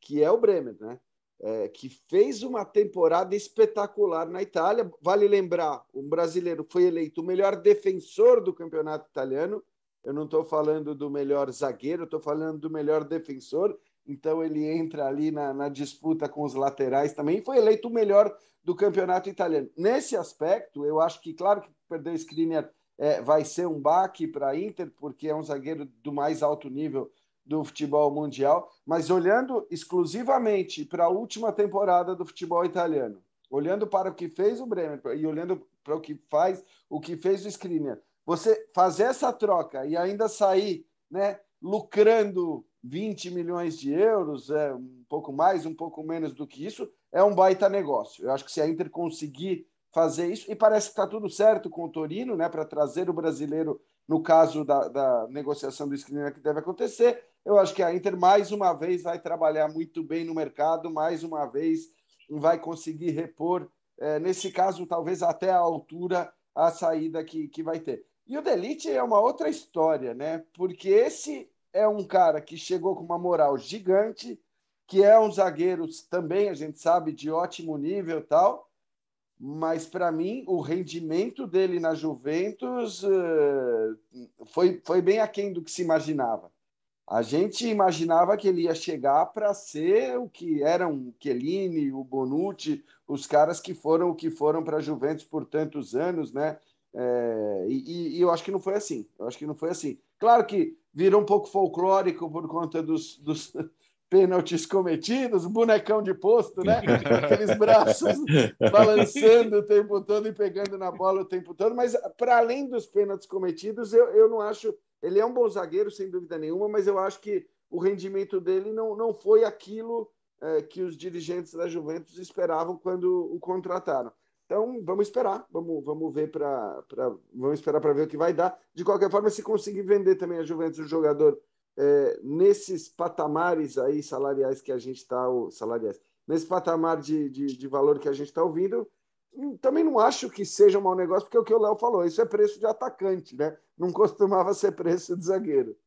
que é o Bremer, né? é, que fez uma temporada espetacular na Itália. Vale lembrar, um brasileiro foi eleito o melhor defensor do campeonato italiano. Eu não estou falando do melhor zagueiro, estou falando do melhor defensor. Então ele entra ali na, na disputa com os laterais também. Foi eleito o melhor do campeonato italiano. Nesse aspecto, eu acho que, claro que perder o Skriniar é, vai ser um baque para a Inter, porque é um zagueiro do mais alto nível do futebol mundial, mas olhando exclusivamente para a última temporada do futebol italiano, olhando para o que fez o Bremer e olhando para o que faz, o que fez o Skriniar, você fazer essa troca e ainda sair, né, lucrando 20 milhões de euros, é um pouco mais, um pouco menos do que isso, é um baita negócio. Eu acho que se a Inter conseguir fazer isso, e parece que está tudo certo com o Torino, né, para trazer o brasileiro, no caso da, da negociação do Skriniar que deve acontecer, eu acho que a Inter, mais uma vez, vai trabalhar muito bem no mercado, mais uma vez, vai conseguir repor, é, nesse caso, talvez até a altura, a saída que, que vai ter. E o Delite é uma outra história, né? Porque esse é um cara que chegou com uma moral gigante, que é um zagueiro também, a gente sabe, de ótimo nível tal, mas para mim o rendimento dele na Juventus uh, foi, foi bem aquém do que se imaginava. A gente imaginava que ele ia chegar para ser o que eram o Chiellini, o Bonucci, os caras que foram o que foram para a Juventus por tantos anos, né? É, e, e, eu acho que não foi assim. Eu acho que não foi assim. Claro que virou um pouco folclórico por conta dos, dos pênaltis cometidos, bonecão de posto, né? Aqueles braços balançando o tempo todo e pegando na bola o tempo todo. Mas para além dos pênaltis cometidos, eu, eu não acho ele é um bom zagueiro, sem dúvida nenhuma, mas eu acho que o rendimento dele não, não foi aquilo é, que os dirigentes da Juventus esperavam quando o contrataram. Então, vamos esperar, vamos, vamos ver para. Vamos esperar para ver o que vai dar. De qualquer forma, se conseguir vender também a Juventus, o jogador, é, nesses patamares aí salariais que a gente está, salariais, nesse patamar de, de, de valor que a gente está ouvindo, também não acho que seja um mau negócio, porque é o que o Léo falou, isso é preço de atacante, né? Não costumava ser preço de zagueiro.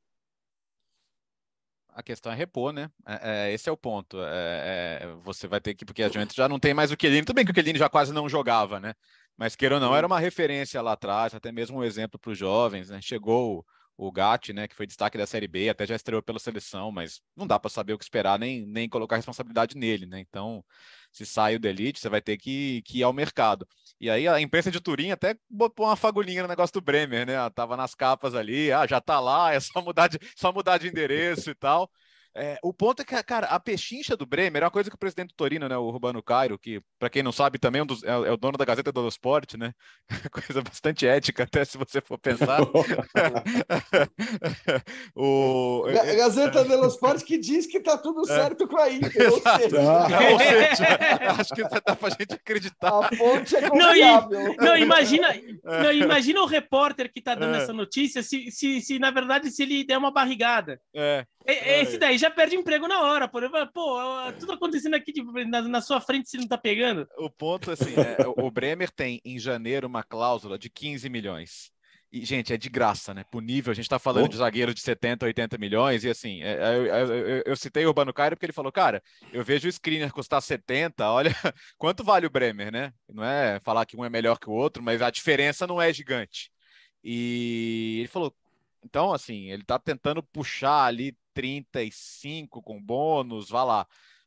A questão é repor, né? É, é, esse é o ponto. É, é você vai ter que, porque a gente já não tem mais o Quelini, tudo bem que o Quelini já quase não jogava, né? Mas queira ou não, era uma referência lá atrás, até mesmo um exemplo para os jovens, né? Chegou o Gatti, né, que foi destaque da Série B, até já estreou pela seleção, mas não dá para saber o que esperar, nem, nem colocar responsabilidade nele, né? Então, se sai o Delite, você vai ter que, que ir ao mercado. E aí a imprensa de Turim até botou uma fagulhinha no negócio do Bremer, né? Ah, tava nas capas ali, ah, já tá lá, é só mudar de, só mudar de endereço e tal. É, o ponto é que, cara, a pechincha do Bremer é uma coisa que o presidente do Torino, né, o Rubano Cairo, que, para quem não sabe, também é, um dos, é, é o dono da Gazeta do Esporte, né? Coisa bastante ética, até se você for pensar. o... A é, é, Gazeta do Esporte que diz que tá tudo certo com a Inter. Ou seja... ou seja, acho que dá pra gente acreditar. A fonte é confiável. Não, imagina, não, imagina o repórter que tá dando é. essa notícia, se, se, se, na verdade, se ele der uma barrigada. É. É, é esse é. daí já perde emprego na hora, por exemplo, pô, tudo acontecendo aqui tipo, na, na, sua frente se não tá pegando. O ponto assim, é, o Bremer tem em janeiro uma cláusula de 15 milhões. E, gente, é de graça, né? Punível. A gente tá falando oh. de zagueiro de 70, 80 milhões. E assim, é, é, eu, eu, eu, citei o Urbano Cairo porque ele falou: cara, eu vejo o screener custar 70, olha quanto vale o Bremer, né? Não é falar que um é melhor que o outro, mas a diferença não é gigante. E ele falou: então, assim, ele tá tentando puxar ali 35 com bônus, vá lá.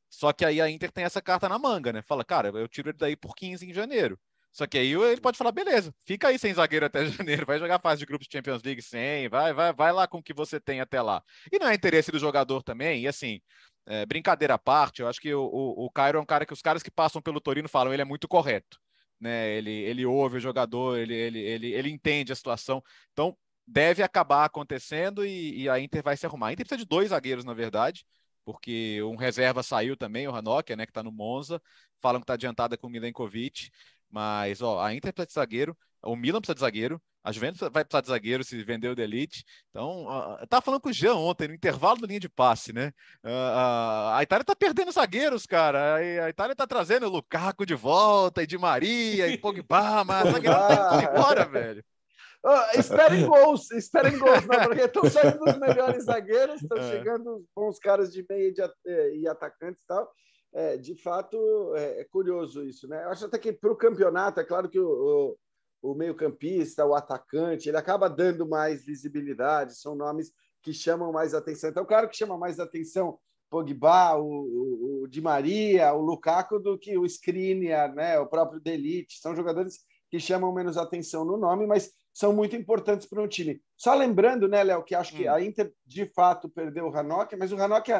Só que aí a Inter tem essa carta na manga, né? Fala, cara, eu tiro ele daí por 15 em janeiro. Só que aí ele pode falar, beleza, fica aí sem zagueiro até janeiro, vai jogar fase de grupos de Champions League sem, vai, vai, vai lá com o que você tem até lá. E não é interesse do jogador também, e assim, é, brincadeira à parte, eu acho que o, o, o Cairo é um cara que os caras que passam pelo Torino falam, ele é muito correto. Né, ele, ele ouve o jogador, ele, ele, ele, ele entende a situação. Então, deve acabar acontecendo e, e, a Inter vai se arrumar. A Inter precisa de dois zagueiros, na verdade, porque um reserva saiu também, o Hanok, né, que está no Monza. Falam que está adiantada com o Milenkovic, mas ó, a Inter precisa de zagueiro, o Milan precisa de zagueiro, a Juventus vai precisar de zagueiro se vendeu o Delite. Então, uh, eu tava falando com o Jean ontem, no intervalo do linha de passe, né? Uh, uh, a Itália tá perdendo zagueiros, cara. A, a Itália tá trazendo o Lukaku de volta, e Di Maria, e Pogba, mas a zagueira tá indo embora, velho. Oh, esperem gols, esperem gols, né? porque estão saindo os melhores zagueiros, estão é. chegando os bons caras de meia e, eh, e atacantes e tal. É, de fato, é, é, curioso isso, né? Eu acho até que para o campeonato, é claro que o, o, o meio-campista, o atacante, ele acaba dando mais visibilidade, são nomes que chamam mais atenção. Então, claro que chama mais atenção Pogba, o, o, Di Maria, o Lukaku, do que o Skriniar, né? o próprio Delite. São jogadores que chamam menos atenção no nome, mas são muito importantes para um time. Só lembrando, né, Léo, que acho hum. que a Inter de fato perdeu o Hanok, mas o Hanok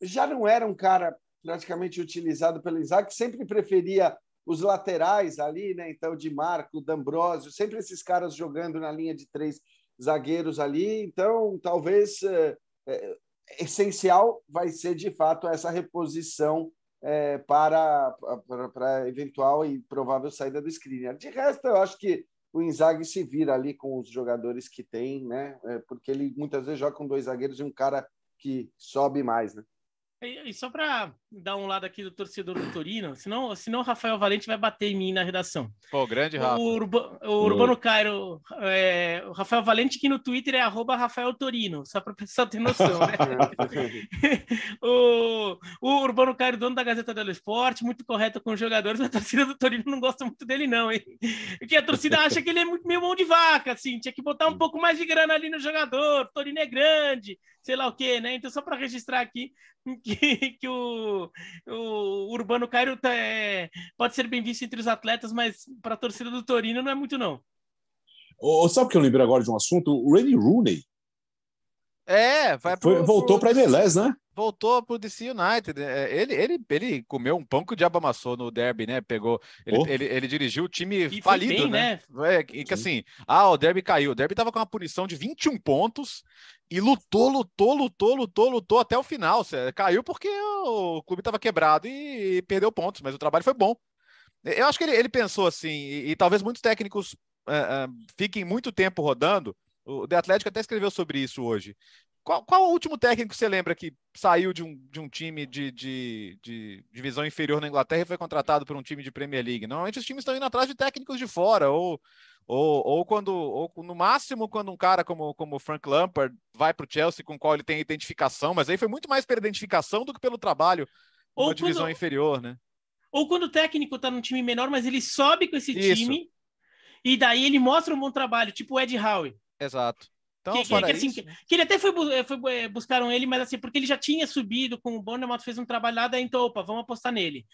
já não era um cara praticamente utilizado pelo Isaac, sempre preferia os laterais ali, né? Então, de Marco, D'Ambrosio, sempre esses caras jogando na linha de três zagueiros ali. Então, talvez é, é, essencial vai ser de fato essa reposição é, para, para, para eventual e provável saída do Screener. De resto, eu acho que o Inzaghi se vira ali com os jogadores que tem, né? É, porque ele muitas vezes joga com dois zagueiros e um cara que sobe mais, né? E só para dar um lado aqui do torcedor do Torino, senão, senão o Rafael Valente vai bater em mim na redação. Pô, grande Rafa. O, Urba, o Urbano Cairo, é, o Rafael Valente, que no Twitter é arroba Rafael Torino, só para o pessoal ter noção, né? o, o, Urbano Cairo, dono da Gazeta do Esporte, muito correto com os jogadores, a torcida do Torino não gosta muito dele não, hein? Porque a torcida acha que ele é meio mão de vaca, assim, tinha que botar um pouco mais de grana ali no jogador, Torino é grande, sei lá o quê, né? Então só para registrar aqui que que, que o, o Urbano Cairo tá, é, pode ser bem visto entre os atletas, mas para a torcida do Torino não é muito, não. Oh, sabe que eu lembrei agora de um assunto? O Randy Rooney. É, vai pro, Foi, voltou para a MLS, né? voltou pro DC United. Né? É, ele, ele, ele comeu um pão que o diabo amassou no derby, né? Pegou. Ele, oh. ele, ele, dirigiu o time e falido, bem, né? né? É, que assim, ah, o derby caiu. O derby tava com uma punição de 21 pontos e lutou, lutou, lutou, lutou, lutou até o final. Caiu porque o clube tava quebrado e perdeu pontos, mas o trabalho foi bom. Eu acho que ele, ele pensou assim, e, e talvez muitos técnicos uh, uh, fiquem muito tempo rodando. O The Atlético até escreveu sobre isso hoje. Qual, qual o último técnico que você lembra que saiu de um, de um time de, de, de, divisão inferior na Inglaterra e foi contratado por um time de Premier League? Normalmente os times estão indo atrás de técnicos de fora, ou, ou, ou quando, ou no máximo, quando um cara como, como Frank Lampard vai para o Chelsea com o qual ele tem identificação, mas aí foi muito mais pela identificação do que pelo trabalho ou quando, divisão inferior, né? Ou quando o técnico está num time menor, mas ele sobe com esse Isso. time e daí ele mostra um bom trabalho, tipo o Ed Howe. Exato. Então, que, que, que, assim, isso... Né? que, ele até foi, eh, foi, eh, buscaram ele, mas assim, porque ele já tinha subido com o Bonnemouth, fez um trabalho lá, daí então, opa, vamos apostar nele.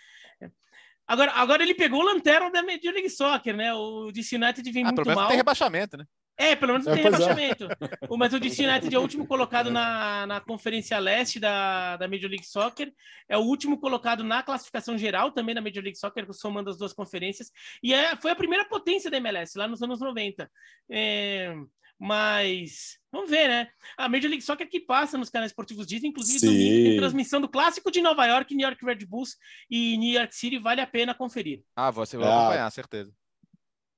Agora, agora ele pegou o lanterna da Major League Soccer, né? O DC United vem ah, muito mal. tem rebaixamento, né? É, pelo menos é, tem é, rebaixamento. É. Mas o DC United é o último colocado na, na Conferência Leste da, da Major League Soccer, é o último colocado na classificação geral também da Major League Soccer, somando as duas conferências, e é, foi a primeira potência da MLS lá nos anos 90. É, mas vamos ver, né? A Major League Soccer que passa nos canais esportivos Disney, inclusive domingo, tem transmissão do clássico de Nova York, New York Red Bulls e New York City, vale a pena conferir. Ah, você vai é, acompanhar, certeza.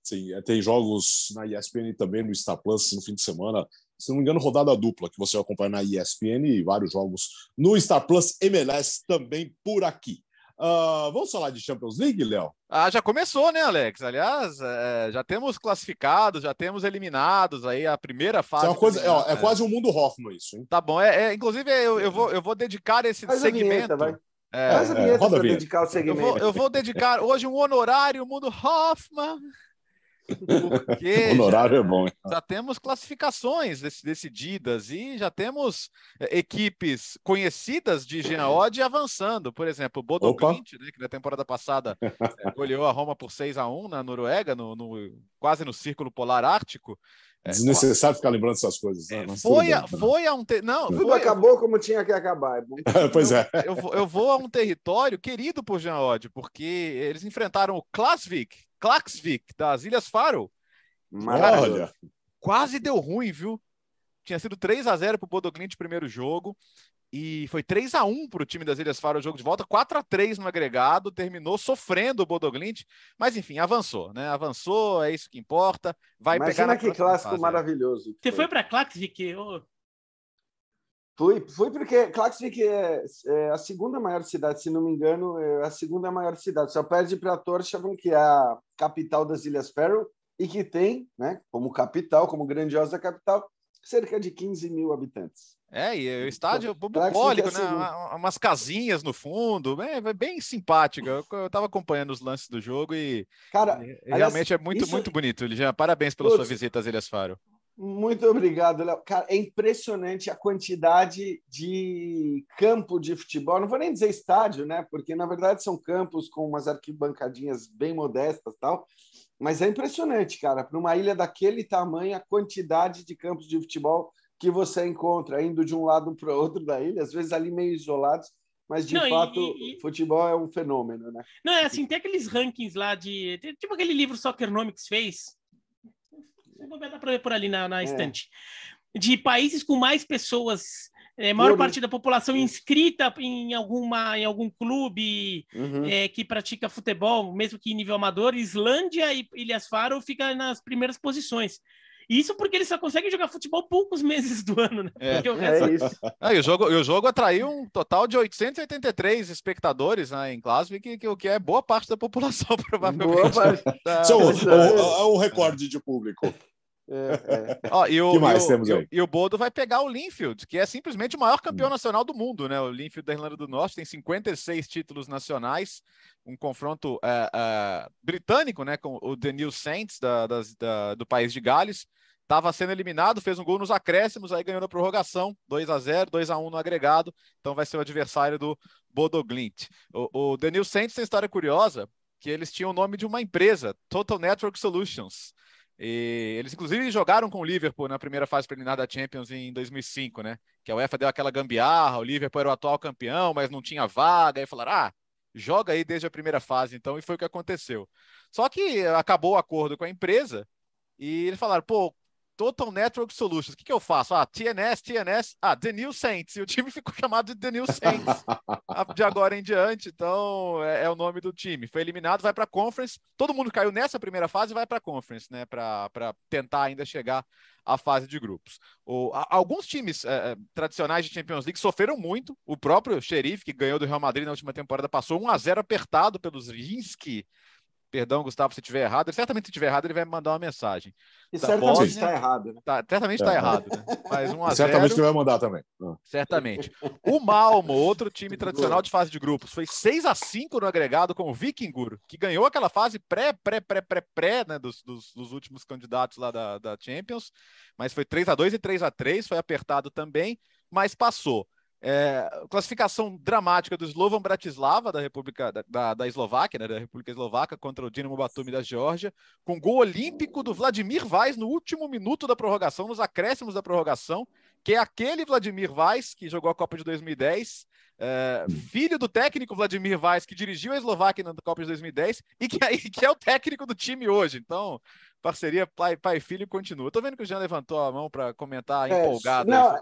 Sim, é, tem jogos na ESPN também, no Star Plus, no fim de semana. Se não me engano, rodada dupla, que você acompanha na ESPN e vários jogos no Star Plus MLS também por aqui. Uh, vamos falar de Champions League, Léo? Ah, já começou, né, Alex? Aliás, é, já temos classificados, já temos eliminados aí a primeira fase. Isso é, coisa, é, é, quase um mundo Hoffman isso, hein? Tá bom. É, é, inclusive, eu, eu, vou, eu vou dedicar esse Faz segmento. Vinheta, é, Faz a é, vinheta é, dedicar o segmento. Eu vou, eu vou dedicar hoje um honorário mundo Hoffman. Porque honorário é já, é bom. Já temos classificações decididas e já temos eh, equipes conhecidas de Genaod avançando. Por exemplo, Bodo né, que na temporada passada eh, goleou a Roma por 6 a 1 na Noruega, no, no quase no Círculo Polar Ártico. É, Desnecessário ficar lembrando essas coisas. Né? É, foi, a, né? foi a um te... não Tudo foi... acabou como tinha que acabar. É pois é. Eu, vou, eu, vou, a um território querido por Jean Odd, porque eles enfrentaram o Klasvik, Klaxvik, das Ilhas Faro. Maravilha. Quase deu ruim, viu? Tinha sido 3 a 0 para o Bodoglin primeiro jogo. E foi 3 a 1 para o time das Ilhas Faro o jogo de volta, 4 a 3 no agregado, terminou sofrendo o Bodoglint, mas enfim, avançou, né? Avançou, é isso que importa. Vai Imagina pegar que clássico fase, né? maravilhoso. Que Você foi, foi para Klaxvik? Eu... Fui, fui porque Klaksvik é, é, a segunda maior cidade, se não me engano, é a segunda maior cidade. Só perde para Tórshavn, que é a capital das Ilhas Faroe, e que tem, né, como capital, como grandiosa capital, cerca de 15 mil habitantes. É, e o então, estádio bucólico, é né? Assim, umas casinhas no fundo, é, é bem simpática. Eu, estava acompanhando os lances do jogo e. Cara, aliás, realmente é muito, isso... muito bonito, Lijan. Parabéns pela Putz, sua visita às Ilhas Faro. Muito obrigado, Léo. Cara, é impressionante a quantidade de campo de futebol. Não vou nem dizer estádio, né? Porque na verdade são campos com umas arquibancadinhas bem modestas, tal. Mas é impressionante, cara, para uma ilha daquele tamanho, a quantidade de campos de futebol que você encontra indo de um lado para o outro da ilha, às vezes ali meio isolados, mas de não, fato, e, e... futebol é um fenômeno, né? Não, é assim, tem aqueles rankings lá de. Tipo aquele livro Soccernomics fez, dar para ver por ali na, na é. estante. De países com mais pessoas é, maior parte da população inscrita em, alguma, em algum clube uhum. é, que pratica futebol, mesmo que em nível amador, Islândia e Ilhas Faro fica nas primeiras posições. Isso porque eles só conseguem jogar futebol poucos meses do ano, né? É, o, é resto... é isso. Ah, o, jogo, o jogo atraiu um total de 883 espectadores né, em Glasgow, que, que, o que é boa parte da população, provavelmente. Boa parte. Da... Isso é o, é recorde de público. É, é. Ó, e, o, e, o, e, o, Bodo vai pegar o Linfield, que é simplesmente o maior campeão hum. nacional do mundo, né? O Linfield da Irlanda do Norte tem 56 títulos nacionais, um confronto uh, uh, britânico, né? Com o The New Saints da, da, da, do país de Gales. Estava sendo eliminado, fez um gol nos acréscimos, aí ganhou na prorrogação, 2 a 0 2 a 1 no agregado. Então vai ser o adversário do Bodo Glint. O, o The New Saints tem história curiosa, que eles tinham o nome de uma empresa, Total Network Solutions e eles, inclusive, jogaram com o Liverpool na primeira fase preliminar da Champions em 2005, né? Que a UEFA deu aquela gambiarra, o Liverpool era o atual campeão, mas não tinha vaga, e falaram, ah, joga aí desde a primeira fase, então, e foi o que aconteceu. Só que acabou o acordo com a empresa, e eles falaram, pô, Total Network Solutions. O que, que eu faço? Ah, TNS, TNS, ah, The New Saints. E o time ficou chamado de The New Saints ah, de agora em diante. Então, é, é, o nome do time. Foi eliminado, vai para a Conference. Todo mundo caiu nessa primeira fase e vai para a Conference, né? Para tentar ainda chegar à fase de grupos. O, a, alguns times é, é tradicionais de Champions League sofreram muito. O próprio Xerife, que ganhou do Real Madrid na última temporada, passou 1 a 0 apertado pelos Rinsky. Perdão, Gustavo, se tiver errado. certamente, se tiver errado, ele vai me mandar uma mensagem. E da tá certamente está errado, né? Tá, certamente está é. errado, né? Mas um a certamente ele vai mandar também. Ah. Certamente. O Malmo, outro time tradicional de fase de grupos, foi 6 a 5 no agregado com o Vikingur, que ganhou aquela fase pré, pré, pré, pré, pré, né? Dos, dos, dos últimos candidatos lá da, da Champions. Mas foi 3 a 2 e 3 a 3 foi apertado também, mas passou. É, classificação dramática do Slovan Bratislava, da República da, da, da Eslováquia, né, da República Eslovaca, contra o Dinamo Batumi da Geórgia, com gol olímpico do Vladimir Vaz no último minuto da prorrogação, nos acréscimos da prorrogação, que é aquele Vladimir Vaz que jogou a Copa de 2010 é, hum. filho do técnico Vladimir Vaz, que dirigiu a Eslováquia na Copa de 2010 e que, que é o técnico do time hoje. Então, parceria pai, pai e filho continua. Estou vendo que o Jean levantou a mão para comentar é, empolgado. Não,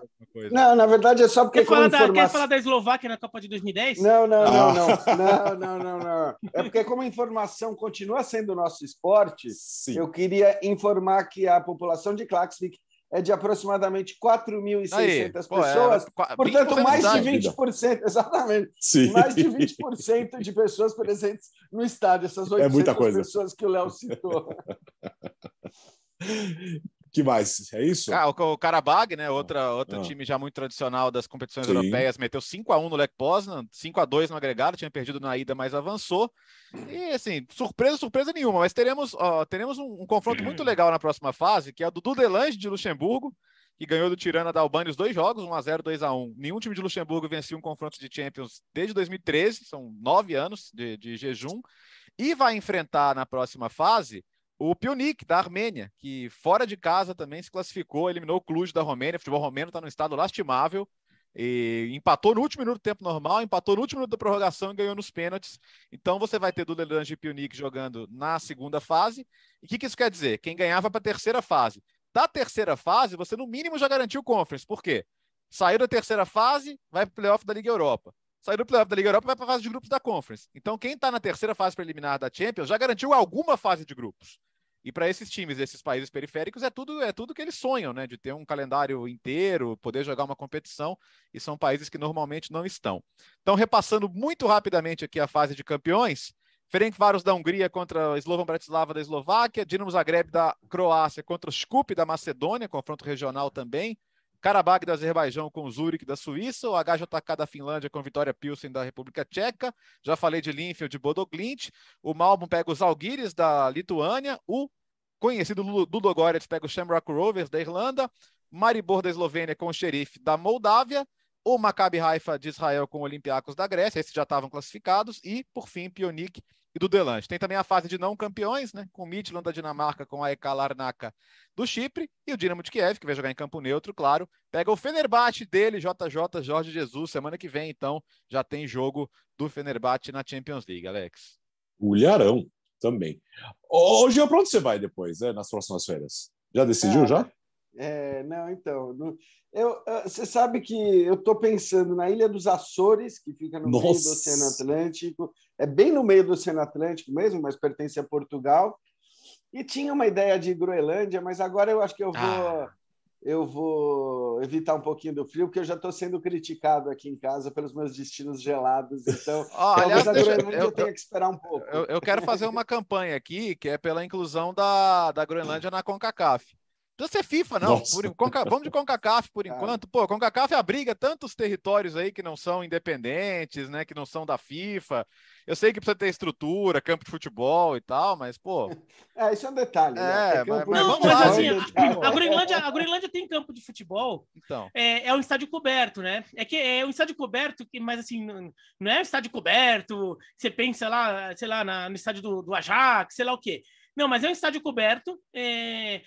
não, na verdade é só porque. Quer falar, da, quer falar da Eslováquia na Copa de 2010? Não, não, não, não. não, não, não, não. É porque, como a informação continua sendo o nosso esporte, Sim. eu queria informar que a população de Klaxvik é de aproximadamente 4.600 é, pessoas. É, portanto, mais de 20%, exatamente. Sim. Mais de 20% de pessoas presentes no estádio, essas 800 é pessoas que o Léo citou. que mais? É isso? Ah, o Karabag, né? Ah, outra, outro ah. time já muito tradicional das competições Sim. europeias, meteu 5 a 1 no Lech Poznan, 5 a 2 no agregado, tinha perdido na ida, mas avançou. E assim, surpresa, surpresa nenhuma, mas teremos, ó, teremos um, um confronto muito legal na próxima fase, que é o do Dudelange de Luxemburgo, que ganhou do Tirana da Albânia os dois jogos, 1x0, 2x1. Nenhum time de Luxemburgo venceu um confronto de Champions desde 2013, são nove anos de, de jejum, e vai enfrentar na próxima fase o Pionic, da Armênia, que fora de casa também se classificou, eliminou o Cluj da Romênia. O futebol romeno está num estado lastimável. empatou no último minuto do tempo normal, empatou no último minuto da prorrogação e ganhou nos pênaltis. Então você vai ter Duda Lange e Pionic jogando na segunda fase. E o que, que, isso quer dizer? Quem ganhava para a terceira fase. Da terceira fase, você no mínimo já garantiu o conference. Por quê? Saiu da terceira fase, vai para o playoff da Liga Europa Saiu do playoff da Liga Europa vai para a fase de grupos da Conference. Então, quem está na terceira fase preliminar da Champions já garantiu alguma fase de grupos. E para esses times esses países periféricos é tudo é tudo que eles sonham, né? De ter um calendário inteiro, poder jogar uma competição, e são países que normalmente não estão. Então, repassando muito rapidamente aqui a fase de campeões, Ferencváros da Hungria contra Slovan Bratislava da Eslováquia, Dinamo Zagreb da Croácia contra o Skup da Macedônia, confronto regional também, Karabakh do Azerbaijão com Zurich da Suíça, o HJK da Finlândia com Vitória Pilsen da República Tcheca, já falei de Linfield de Bodoglint, o Malmo pega os Alguires da Lituânia, o conhecido Ludogorets pega o Shamrock Rovers da Irlanda, Maribor da Eslovênia com o Xerife da Moldávia, o Maccabi Haifa de Israel com o Olympiacos da Grécia, esses já estavam classificados, e, por fim, Pionic e do Delange. Tem também a fase de não campeões, né, com o Midland da Dinamarca, com a EK Larnaca do Chipre, e o Dinamo de Kiev, que vai jogar em campo neutro, claro, pega o Fenerbahçe dele, JJ Jorge Jesus, semana que vem, então, já tem jogo do Fenerbahçe na Champions League, Alex. Ulharão também. Hoje, para onde você vai depois, né, nas próximas férias? Já decidiu, é. já? É, não, então. eu, você sabe que eu estou pensando na Ilha dos Açores, que fica no Nossa. meio do Oceano Atlântico. É bem no meio do Oceano Atlântico mesmo, mas pertence a Portugal. E tinha uma ideia de Groenlândia, mas agora eu acho que eu vou. Ah. Eu vou evitar um pouquinho do frio, porque eu já estou sendo criticado aqui em casa pelos meus destinos gelados. Então, oh, aliás, a Groenlândia eu, eu, que esperar um pouco. Eu, eu quero fazer uma campanha aqui, que é pela inclusão da, da Groenlândia na CONCACAF precisa ser FIFA, não. Por, conca, vamos de CONCACAF por enquanto. Pô, CONCACAF abriga tantos territórios aí que não são independentes, né? Que não são da FIFA. Eu sei que precisa ter estrutura, campo de futebol e tal, mas, pô. É, isso é um detalhe. É, né? é, é mas, mas, não, mas lá, assim, a, a, Groenlândia, a Groenlândia tem campo de futebol. Então. É, é um estádio coberto, né? É que é um estádio coberto, mas assim, não é um estádio coberto. Você pensa lá, sei lá, na, no estádio do, do Ajax, sei lá o quê. Não, mas é um estádio coberto, é,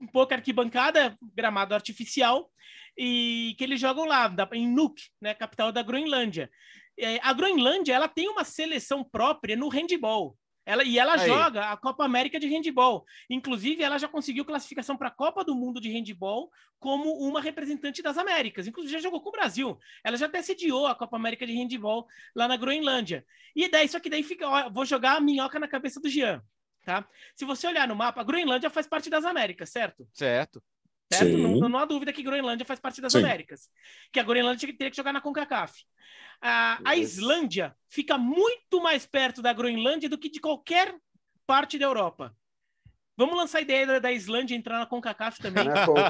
um pouco arquibancada, gramado artificial, e que eles jogam lá, em Nuuk, né, capital da Groenlândia. É, a Groenlândia ela tem uma seleção própria no handball. Ela, e ela Aí. joga a Copa América de Handball. Inclusive, ela já conseguiu classificação para a Copa do Mundo de Handball como uma representante das Américas. Inclusive, já jogou com o Brasil. Ela já até sediou a Copa América de Handball lá na Groenlândia. E daí, só que daí fica, ó, vou jogar a minhoca na cabeça do Jean. Tá? Se você olhar no mapa, a Groenlândia faz parte das Américas, certo? Certo. Certo? Não, não, há dúvida que Groenlândia faz parte das Sim. Américas. Que a Groenlândia teria que jogar na CONCACAF. A, a Islândia fica muito mais perto da Groenlândia do que de qualquer parte da Europa. Vamos lançar a ideia da Islândia entrar na CONCACAF também.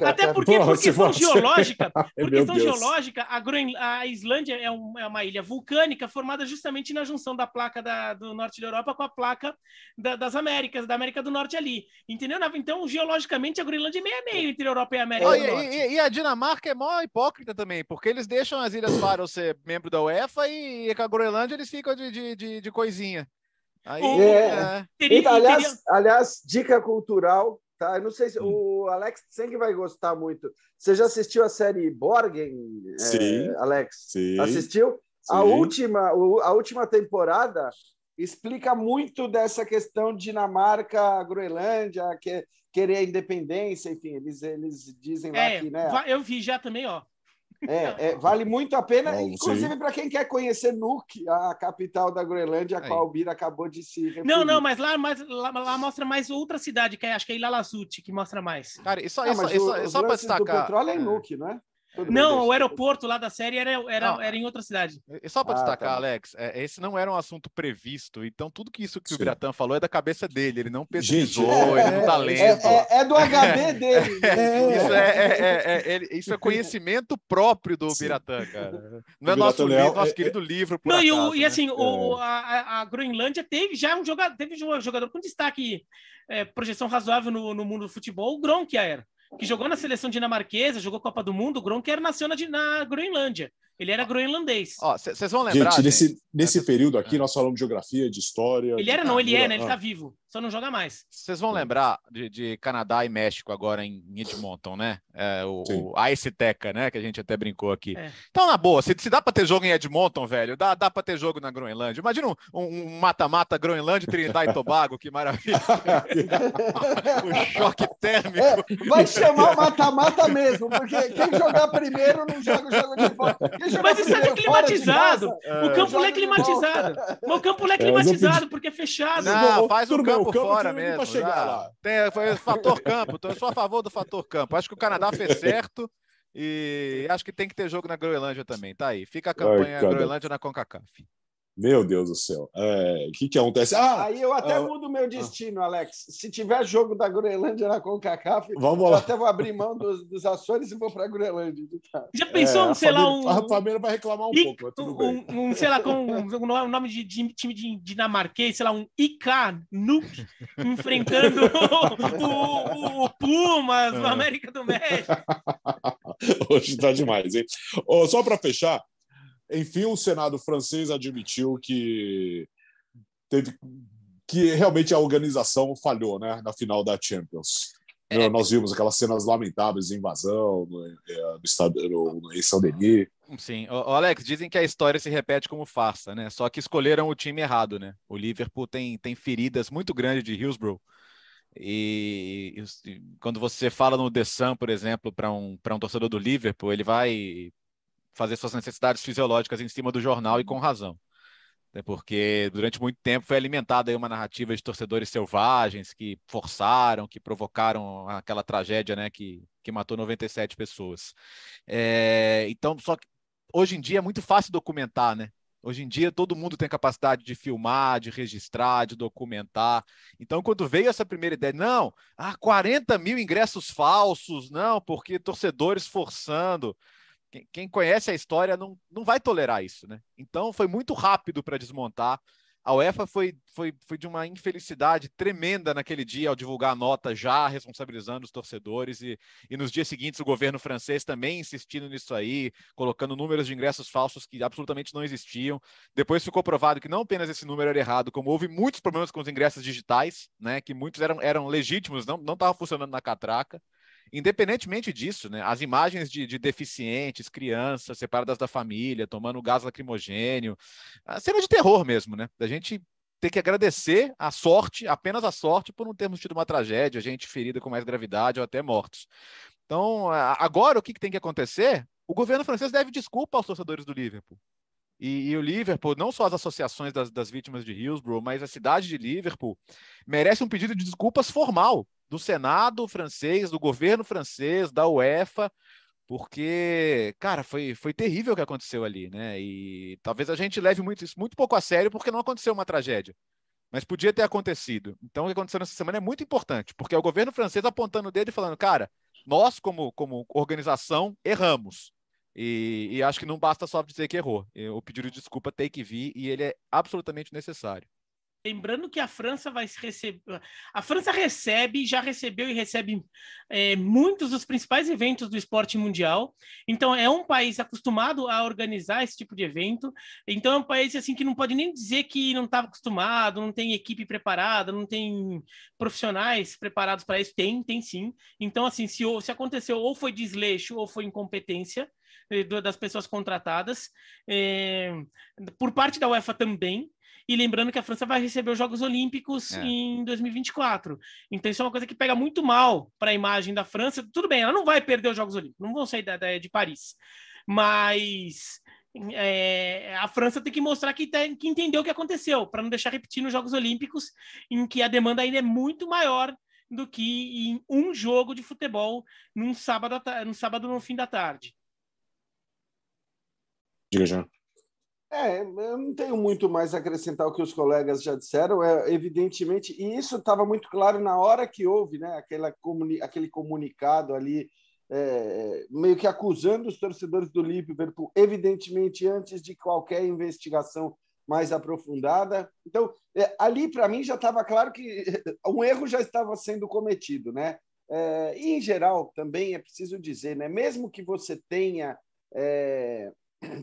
Até porque, Porra, por questão geológica, por questão Deus. geológica, a, Groen... a Islândia é, um, é, uma ilha vulcânica formada justamente na junção da placa da, do norte da Europa com a placa da, das Américas, da América do Norte ali. Entendeu? Então, geologicamente, a Groenlândia é meio a meio entre a Europa e a América do e, Norte. E, e, a Dinamarca é mó hipócrita também, porque eles deixam as Ilhas Faro ser membro da UEFA e, e com a Groenlândia eles ficam de, de, de, de coisinha. Aí, o, é. Teria, então, aliás, teria... aliás, dica cultural, tá? Eu não sei se hum. o Alex sempre vai gostar muito. Você já assistiu a série Borgen, é, Sim. É, Alex? Sim. Assistiu? Sim. A, última, a última temporada explica muito dessa questão de Dinamarca, Groenlândia, que, é querer a independência, enfim, eles, eles dizem lá é, que... Né? Eu vi já também, ó. É, é, vale muito a pena, inclusive para quem quer conhecer Nuuk, a capital da Groenlândia, a qual o Bira acabou de se referir. Não, não, mas lá, mas lá, lá, mostra mais outra cidade, que é, acho que é Ilalazute, que mostra mais. Cara, e só, ah, só, só, só para destacar. O petróleo é em é. Nuuk, não é? não, o aeroporto lá da série era, era, era em outra cidade. É, é só para ah, destacar, tá. Alex, é, esse não era um assunto previsto, então tudo que isso que Sim. o Gratan falou é da cabeça dele, ele não pesquisou, Gente, é, ele não tá é, lendo. É, é do HD dele. Né? Isso, isso, é, conhecimento próprio do Piratã, cara. Não é nosso, livro, nosso querido livro. não, acaso, e, o, né? e, assim, o, a, a, Groenlândia teve já um jogador, teve um jogador com destaque, projeção razoável no, no mundo do futebol, o Gronk era que jogou na seleção dinamarquesa, jogou Copa do Mundo, o Gronker nasceu na, na Groenlândia. Ele era groenlandês. Ó, vocês vão lembrar. Gente, nesse, nesse período aqui, é. nós falamos de geografia, de história. Ele de era, não, ele é, né? Ele tá ah. vivo só não joga mais. Vocês vão lembrar de, de Canadá e México agora em Edmonton, né? É, o, o, Ice Teca, né? Que a gente até brincou aqui. É. Então, na boa, se, se dá para ter jogo em Edmonton, velho, dá, dá para ter jogo na Groenlândia. Imagina um mata-mata um Groenlândia, Trinidad e Tobago, que maravilha. o choque térmico. É, vai chamar o mata-mata mesmo, porque quem jogar primeiro não joga o jogo de volta. Mas isso é climatizado. o campo é, é climatizado. o campo é, é climatizado, porque é fechado. Não, faz o campo por fora mesmo. Já. Tem, foi fator campo, então eu sou a favor do fator campo. Acho que o Canadá fez certo e acho que tem que ter jogo na Groenlândia também. Tá aí. Fica a campanha Ai, Groenlândia na CONCACAF. Meu Deus do céu. O é, que, que acontece? Ah, Aí eu até ah, mudo meu ah. destino, ah, Alex. Se tiver jogo da Groenlândia na CONCACAF, vamos eu lá. até vou abrir mão dos, dos Açores e vou para a Groenlândia. Então. Já pensou, é, sei família, lá, um... A Flamengo vai reclamar um I, pouco, um, um, sei lá, com um, um nome de, de time de dinamarquês, sei lá, um IK Nuke enfrentando o, o, o, Pumas, é. do América do México. Hoje está demais, hein? Oh, só para fechar, enfim, o Senado francês admitiu que teve que realmente a organização falhou, né, na final da Champions. É, Nós vimos aquelas cenas lamentáveis de invasão no, é, no estado, no, em São Denis. Sim, o, Alex, dizem que a história se repete como farsa, né? Só que escolheram o time errado, né? O Liverpool tem, tem feridas muito grandes de Hillsborough. E, e, quando você fala no The Sun, por exemplo, para um, um torcedor do Liverpool, ele vai fazer suas necessidades fisiológicas em cima do jornal e com uhum. razão. Até né, porque durante muito tempo foi alimentada uma narrativa de torcedores selvagens que forçaram, que provocaram aquela tragédia né, que, que matou 97 pessoas. É, então, só que hoje em dia é muito fácil documentar, né? Hoje em dia todo mundo tem capacidade de filmar, de registrar, de documentar. Então, quando veio essa primeira ideia, não, ah, 40 mil ingressos falsos, não, porque torcedores forçando quem, conhece a história não, não vai tolerar isso, né? Então foi muito rápido para desmontar. A UEFA foi, foi, foi de uma infelicidade tremenda naquele dia ao divulgar a nota já responsabilizando os torcedores e, e nos dias seguintes o governo francês também insistindo nisso aí, colocando números de ingressos falsos que absolutamente não existiam. Depois ficou provado que não apenas esse número era errado, como houve muitos problemas com os ingressos digitais, né, que muitos eram, eram legítimos, não não estava funcionando na catraca. Independentemente disso, né, as imagens de, de deficientes, crianças separadas da família, tomando gás lacrimogênio, a cena de terror mesmo, né? Da gente ter que agradecer a sorte, apenas a sorte, por não termos tido uma tragédia, gente ferida com mais gravidade ou até mortos. Então, agora o que, que tem que acontecer? O governo francês deve desculpa aos torcedores do Liverpool. E, e, o Liverpool, não só as associações das, das, vítimas de Hillsborough, mas a cidade de Liverpool, merece um pedido de desculpas formal do Senado francês, do governo francês, da UEFA, porque, cara, foi, foi terrível o que aconteceu ali, né? E talvez a gente leve muito isso muito pouco a sério porque não aconteceu uma tragédia, mas podia ter acontecido. Então, o que aconteceu nessa semana é muito importante, porque é o governo francês apontando o dedo e falando, cara, nós, como, como organização, erramos. E, e acho que não basta só dizer que errou. O pedido de desculpa tem que vir e ele é absolutamente necessário. Lembrando que a França vai receber. A França recebe, já recebeu e recebe é, muitos dos principais eventos do esporte mundial. Então, é um país acostumado a organizar esse tipo de evento. Então, é um país assim que não pode nem dizer que não estava acostumado, não tem equipe preparada, não tem profissionais preparados para isso. Tem, tem sim. Então, assim, se, se aconteceu ou foi desleixo ou foi incompetência eh, das pessoas contratadas. É, por parte da UEFA também, e lembrando que a França vai receber os Jogos Olímpicos é. em 2024. Então isso é uma coisa que pega muito mal para a imagem da França. Tudo bem, ela não vai perder os Jogos Olímpicos, não vão sair da, da de Paris. Mas é, a França tem que mostrar que, tem, que entendeu o que aconteceu, para não deixar repetir nos Jogos Olímpicos, em que a demanda ainda é muito maior do que em um jogo de futebol num sábado, num sábado no fim da tarde. Diga já. É, eu não tenho muito mais a acrescentar o que os colegas já disseram, é, evidentemente, e isso estava muito claro na hora que houve né, aquela comuni aquele comunicado ali, é, meio que acusando os torcedores do Liverpool, evidentemente antes de qualquer investigação mais aprofundada. Então, é, ali para mim já estava claro que um erro já estava sendo cometido, né? É, e em geral também é preciso dizer, né? Mesmo que você tenha é,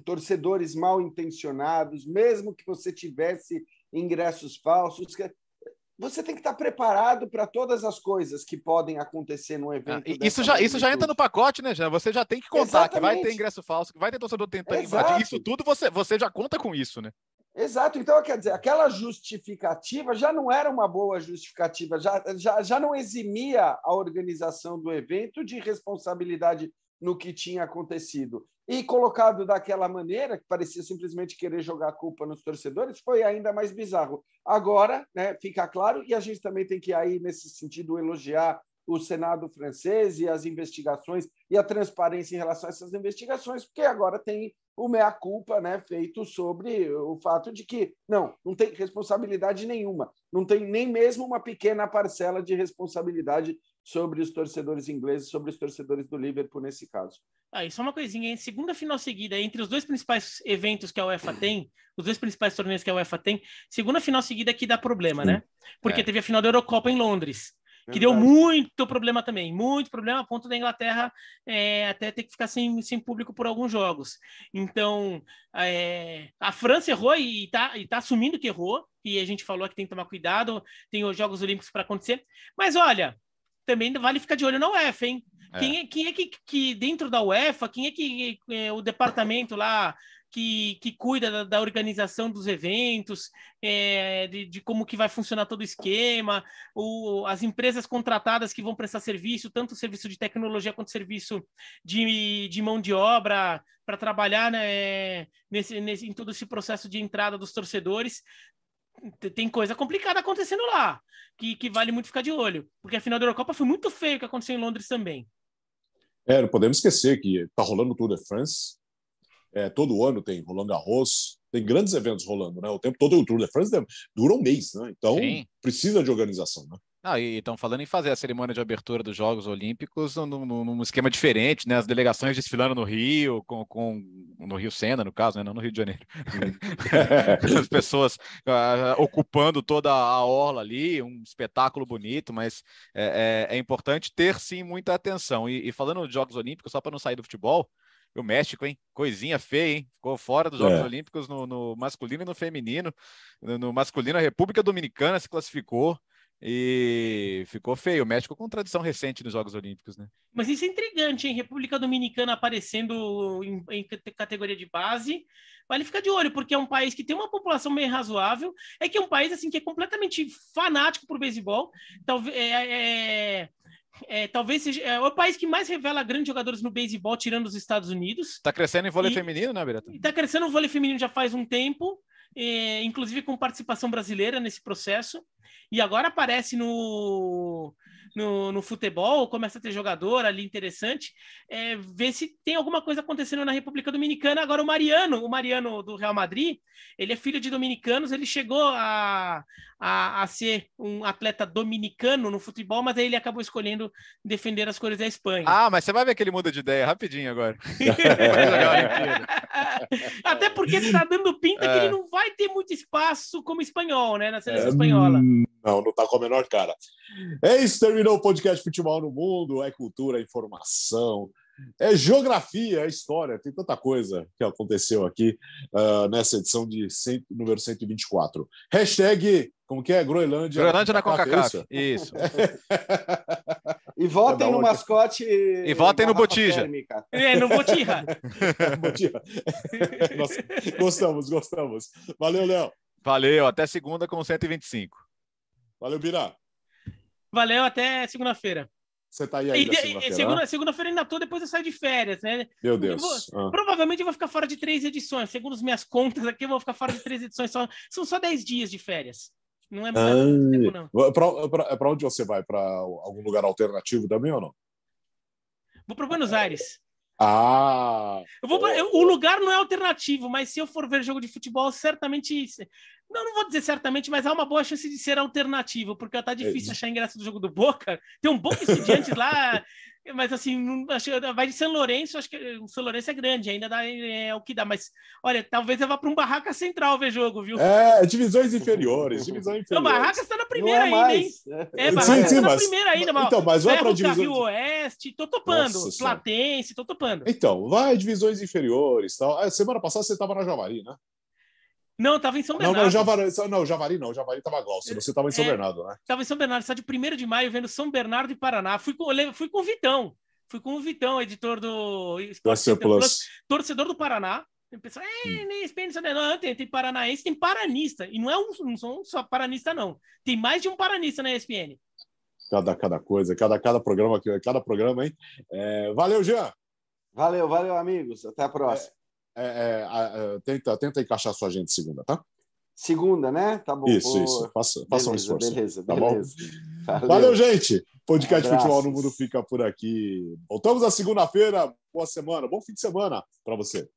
torcedores mal intencionados, mesmo que você tivesse ingressos falsos. Você tem que estar preparado para todas as coisas que podem acontecer num ah, evento. Ah, isso, já, isso já entra no pacote, né, Jean? Você já tem que contar Exatamente. que vai ter ingresso falso, que vai ter torcedor tentando Exato. invadir. Isso tudo você, você já conta com isso, né? Exato. Então, quer dizer, aquela justificativa já não era uma boa justificativa, já, já, já não eximia a organização do evento de responsabilidade no que tinha acontecido. E colocado daquela maneira, que parecia simplesmente querer jogar a culpa nos torcedores, foi ainda mais bizarro. Agora, né, fica claro, e a gente também tem que aí, nesse sentido, elogiar o Senado francês e as investigações e a transparência em relação a essas investigações, porque agora tem o mea-culpa né, feito sobre o fato de que, não, não tem responsabilidade nenhuma, não tem nem mesmo uma pequena parcela de responsabilidade sobre os torcedores ingleses, sobre os torcedores do Liverpool nesse caso. Ah, e só uma coisinha, hein? Segunda final seguida, entre os dois principais eventos que a UEFA hum. tem, os dois principais torneios que a UEFA tem, segunda final seguida que dá problema, né? Porque é. teve a final da Eurocopa em Londres, que deu muito problema também, muito problema, a ponto da Inglaterra é, até ter que ficar sem, sem público por alguns jogos. Então, é, a França errou e está e tá assumindo que errou, e a gente falou que tem que tomar cuidado, tem os Jogos Olímpicos para acontecer. Mas olha, também vale ficar de olho na UEFA, hein? É. Quem, é, quem é que, que, dentro da UEFA, quem é que é, é, o departamento lá que, que cuida da, da organização dos eventos, é, de, de, como que vai funcionar todo o esquema, o, as empresas contratadas que vão prestar serviço, tanto serviço de tecnologia quanto serviço de, de mão de obra para trabalhar né, nesse, nesse, em todo esse processo de entrada dos torcedores tem coisa complicada acontecendo lá, que, que vale muito ficar de olho, porque a final da Eurocopa foi muito feio o que aconteceu em Londres também. É, não podemos esquecer que tá rolando o Tour de France, é, todo ano tem rolando arroz tem grandes eventos rolando, né? O tempo todo o Tour de France dura um mês, né? Então Sim. precisa de organização, né? Ah, e estão falando em fazer a cerimônia de abertura dos Jogos Olímpicos num, num, esquema diferente, né? As delegações desfilando no Rio, com, com no Rio Sena, no caso, né? Não no Rio de Janeiro. Uhum. As pessoas uh, ocupando toda a orla ali, um espetáculo bonito, mas é, é, é importante ter sim muita atenção. E, e falando de Jogos Olímpicos, só para não sair do futebol, o México, hein? Coisinha feia, hein? Ficou fora dos Jogos é. Olímpicos no, no, masculino e no feminino. No, no masculino, a República Dominicana se classificou. E ficou feio. O México com tradição recente nos Jogos Olímpicos, né? Mas isso é intrigante, hein? República Dominicana aparecendo em, em categoria de base. Vale ficar de olho, porque é um país que tem uma população meio razoável. É que é um país, assim, que é completamente fanático por beisebol. Talvez... É, é, é, talvez seja é, o país que mais revela grandes jogadores no beisebol, tirando os Estados Unidos. Está crescendo em vôlei e, feminino, né, Beretta? Está crescendo o vôlei feminino já faz um tempo. É, inclusive com participação brasileira nesse processo, e agora aparece no no, no futebol, começa a ter jogador ali interessante, é, ver se tem alguma coisa acontecendo na República Dominicana. Agora o Mariano, o Mariano do Real Madrid, ele é filho de dominicanos, ele chegou a, a, a ser um atleta dominicano no futebol, mas aí ele acabou escolhendo defender as cores da Espanha. Ah, mas você vai ver que ele muda de ideia rapidinho agora. Até porque está dando pinta é. que ele é. não vai ter muito espaço como espanhol, né, na seleção é, espanhola. Hum, não, não está com a menor cara. É isso, terminou Terminou o podcast Futebol no Mundo, é cultura, é informação, é geografia, é história, tem tanta coisa que aconteceu aqui uh, nessa edição de 100, número 124. Hashtag, como que é? Groenlândia. Groenlândia na Coca-Cola. É isso. e votem no mascote. E votem no Botija. Térmica. É, no Botija. botija. gostamos, gostamos. Valeu, Léo. Valeu, até segunda com 125. Valeu, Birá. Valeu, até segunda-feira. Você tá aí ainda segunda-feira? Segunda, feira né? segunda feira ainda tô, depois eu saio de férias, né? Meu Deus. Vou, ah. Provavelmente eu vou ficar fora de três edições. Segundo as minhas contas aqui, eu vou ficar fora de três edições. Só, são só dez dias de férias. Não é muito ah. não. É pra, onde você vai? Para algum lugar alternativo também ou não? Vou para Buenos Aires. Ah! Eu vou, eu, o lugar não é alternativo, mas se eu for ver jogo de futebol, certamente. É- não, não vou dizer certamente, mas há uma boa chance de ser alternativo, porque tá é difícil é. achar ingresso do jogo do Boca. Tem um bom estudiante lá, mas assim, acho, vai de São Lourenço, acho que o São Lourenço é grande, ainda dá, é, é, o que dá, mas olha, talvez eu vá para um Barraca Central ver jogo, viu? É, divisões inferiores, divisões inferiores Então, Barraca está na é primeira é ainda, hein? É, é Barraca está mas, na primeira ainda, mas, então, mas vai para a divisão... Rio Oeste, tô topando, Nossa, Platense, tô topando. Então, vai divisões inferiores, tal. A ah, semana passada você estava na Javari, né? Não, tava em São Bernardo. Não, não, Javari, não, Javari não, Javari tava Glaucio, você tava em é, São é, Bernardo, né? Tava em São Bernardo, está de 1 de maio vendo São Bernardo e Paraná. Fui com, fui com o Vitão, fui com o Vitão, editor do Esporte Plus. torcedor do Paraná. Tem pessoal, é, nem experiência, não, tem, tem paranaense, tem paranista, e não é um, não são só paranista, não. Tem mais de um paranista na ESPN. Cada, cada coisa, cada, cada programa aqui, cada programa, hein? É, valeu, Jean! Valeu, valeu, amigos. Até a próxima. É é, é, é, tenta, tenta encaixar a sua agenda segunda, tá? Segunda, né? Tá bom. Isso, isso. Faça, faça um esforço. Beleza, tá beleza. Bom? Valeu. Valeu, gente. Podcast um Futebol no Mundo fica por aqui. Voltamos na segunda-feira. Boa semana, bom fim de semana para você.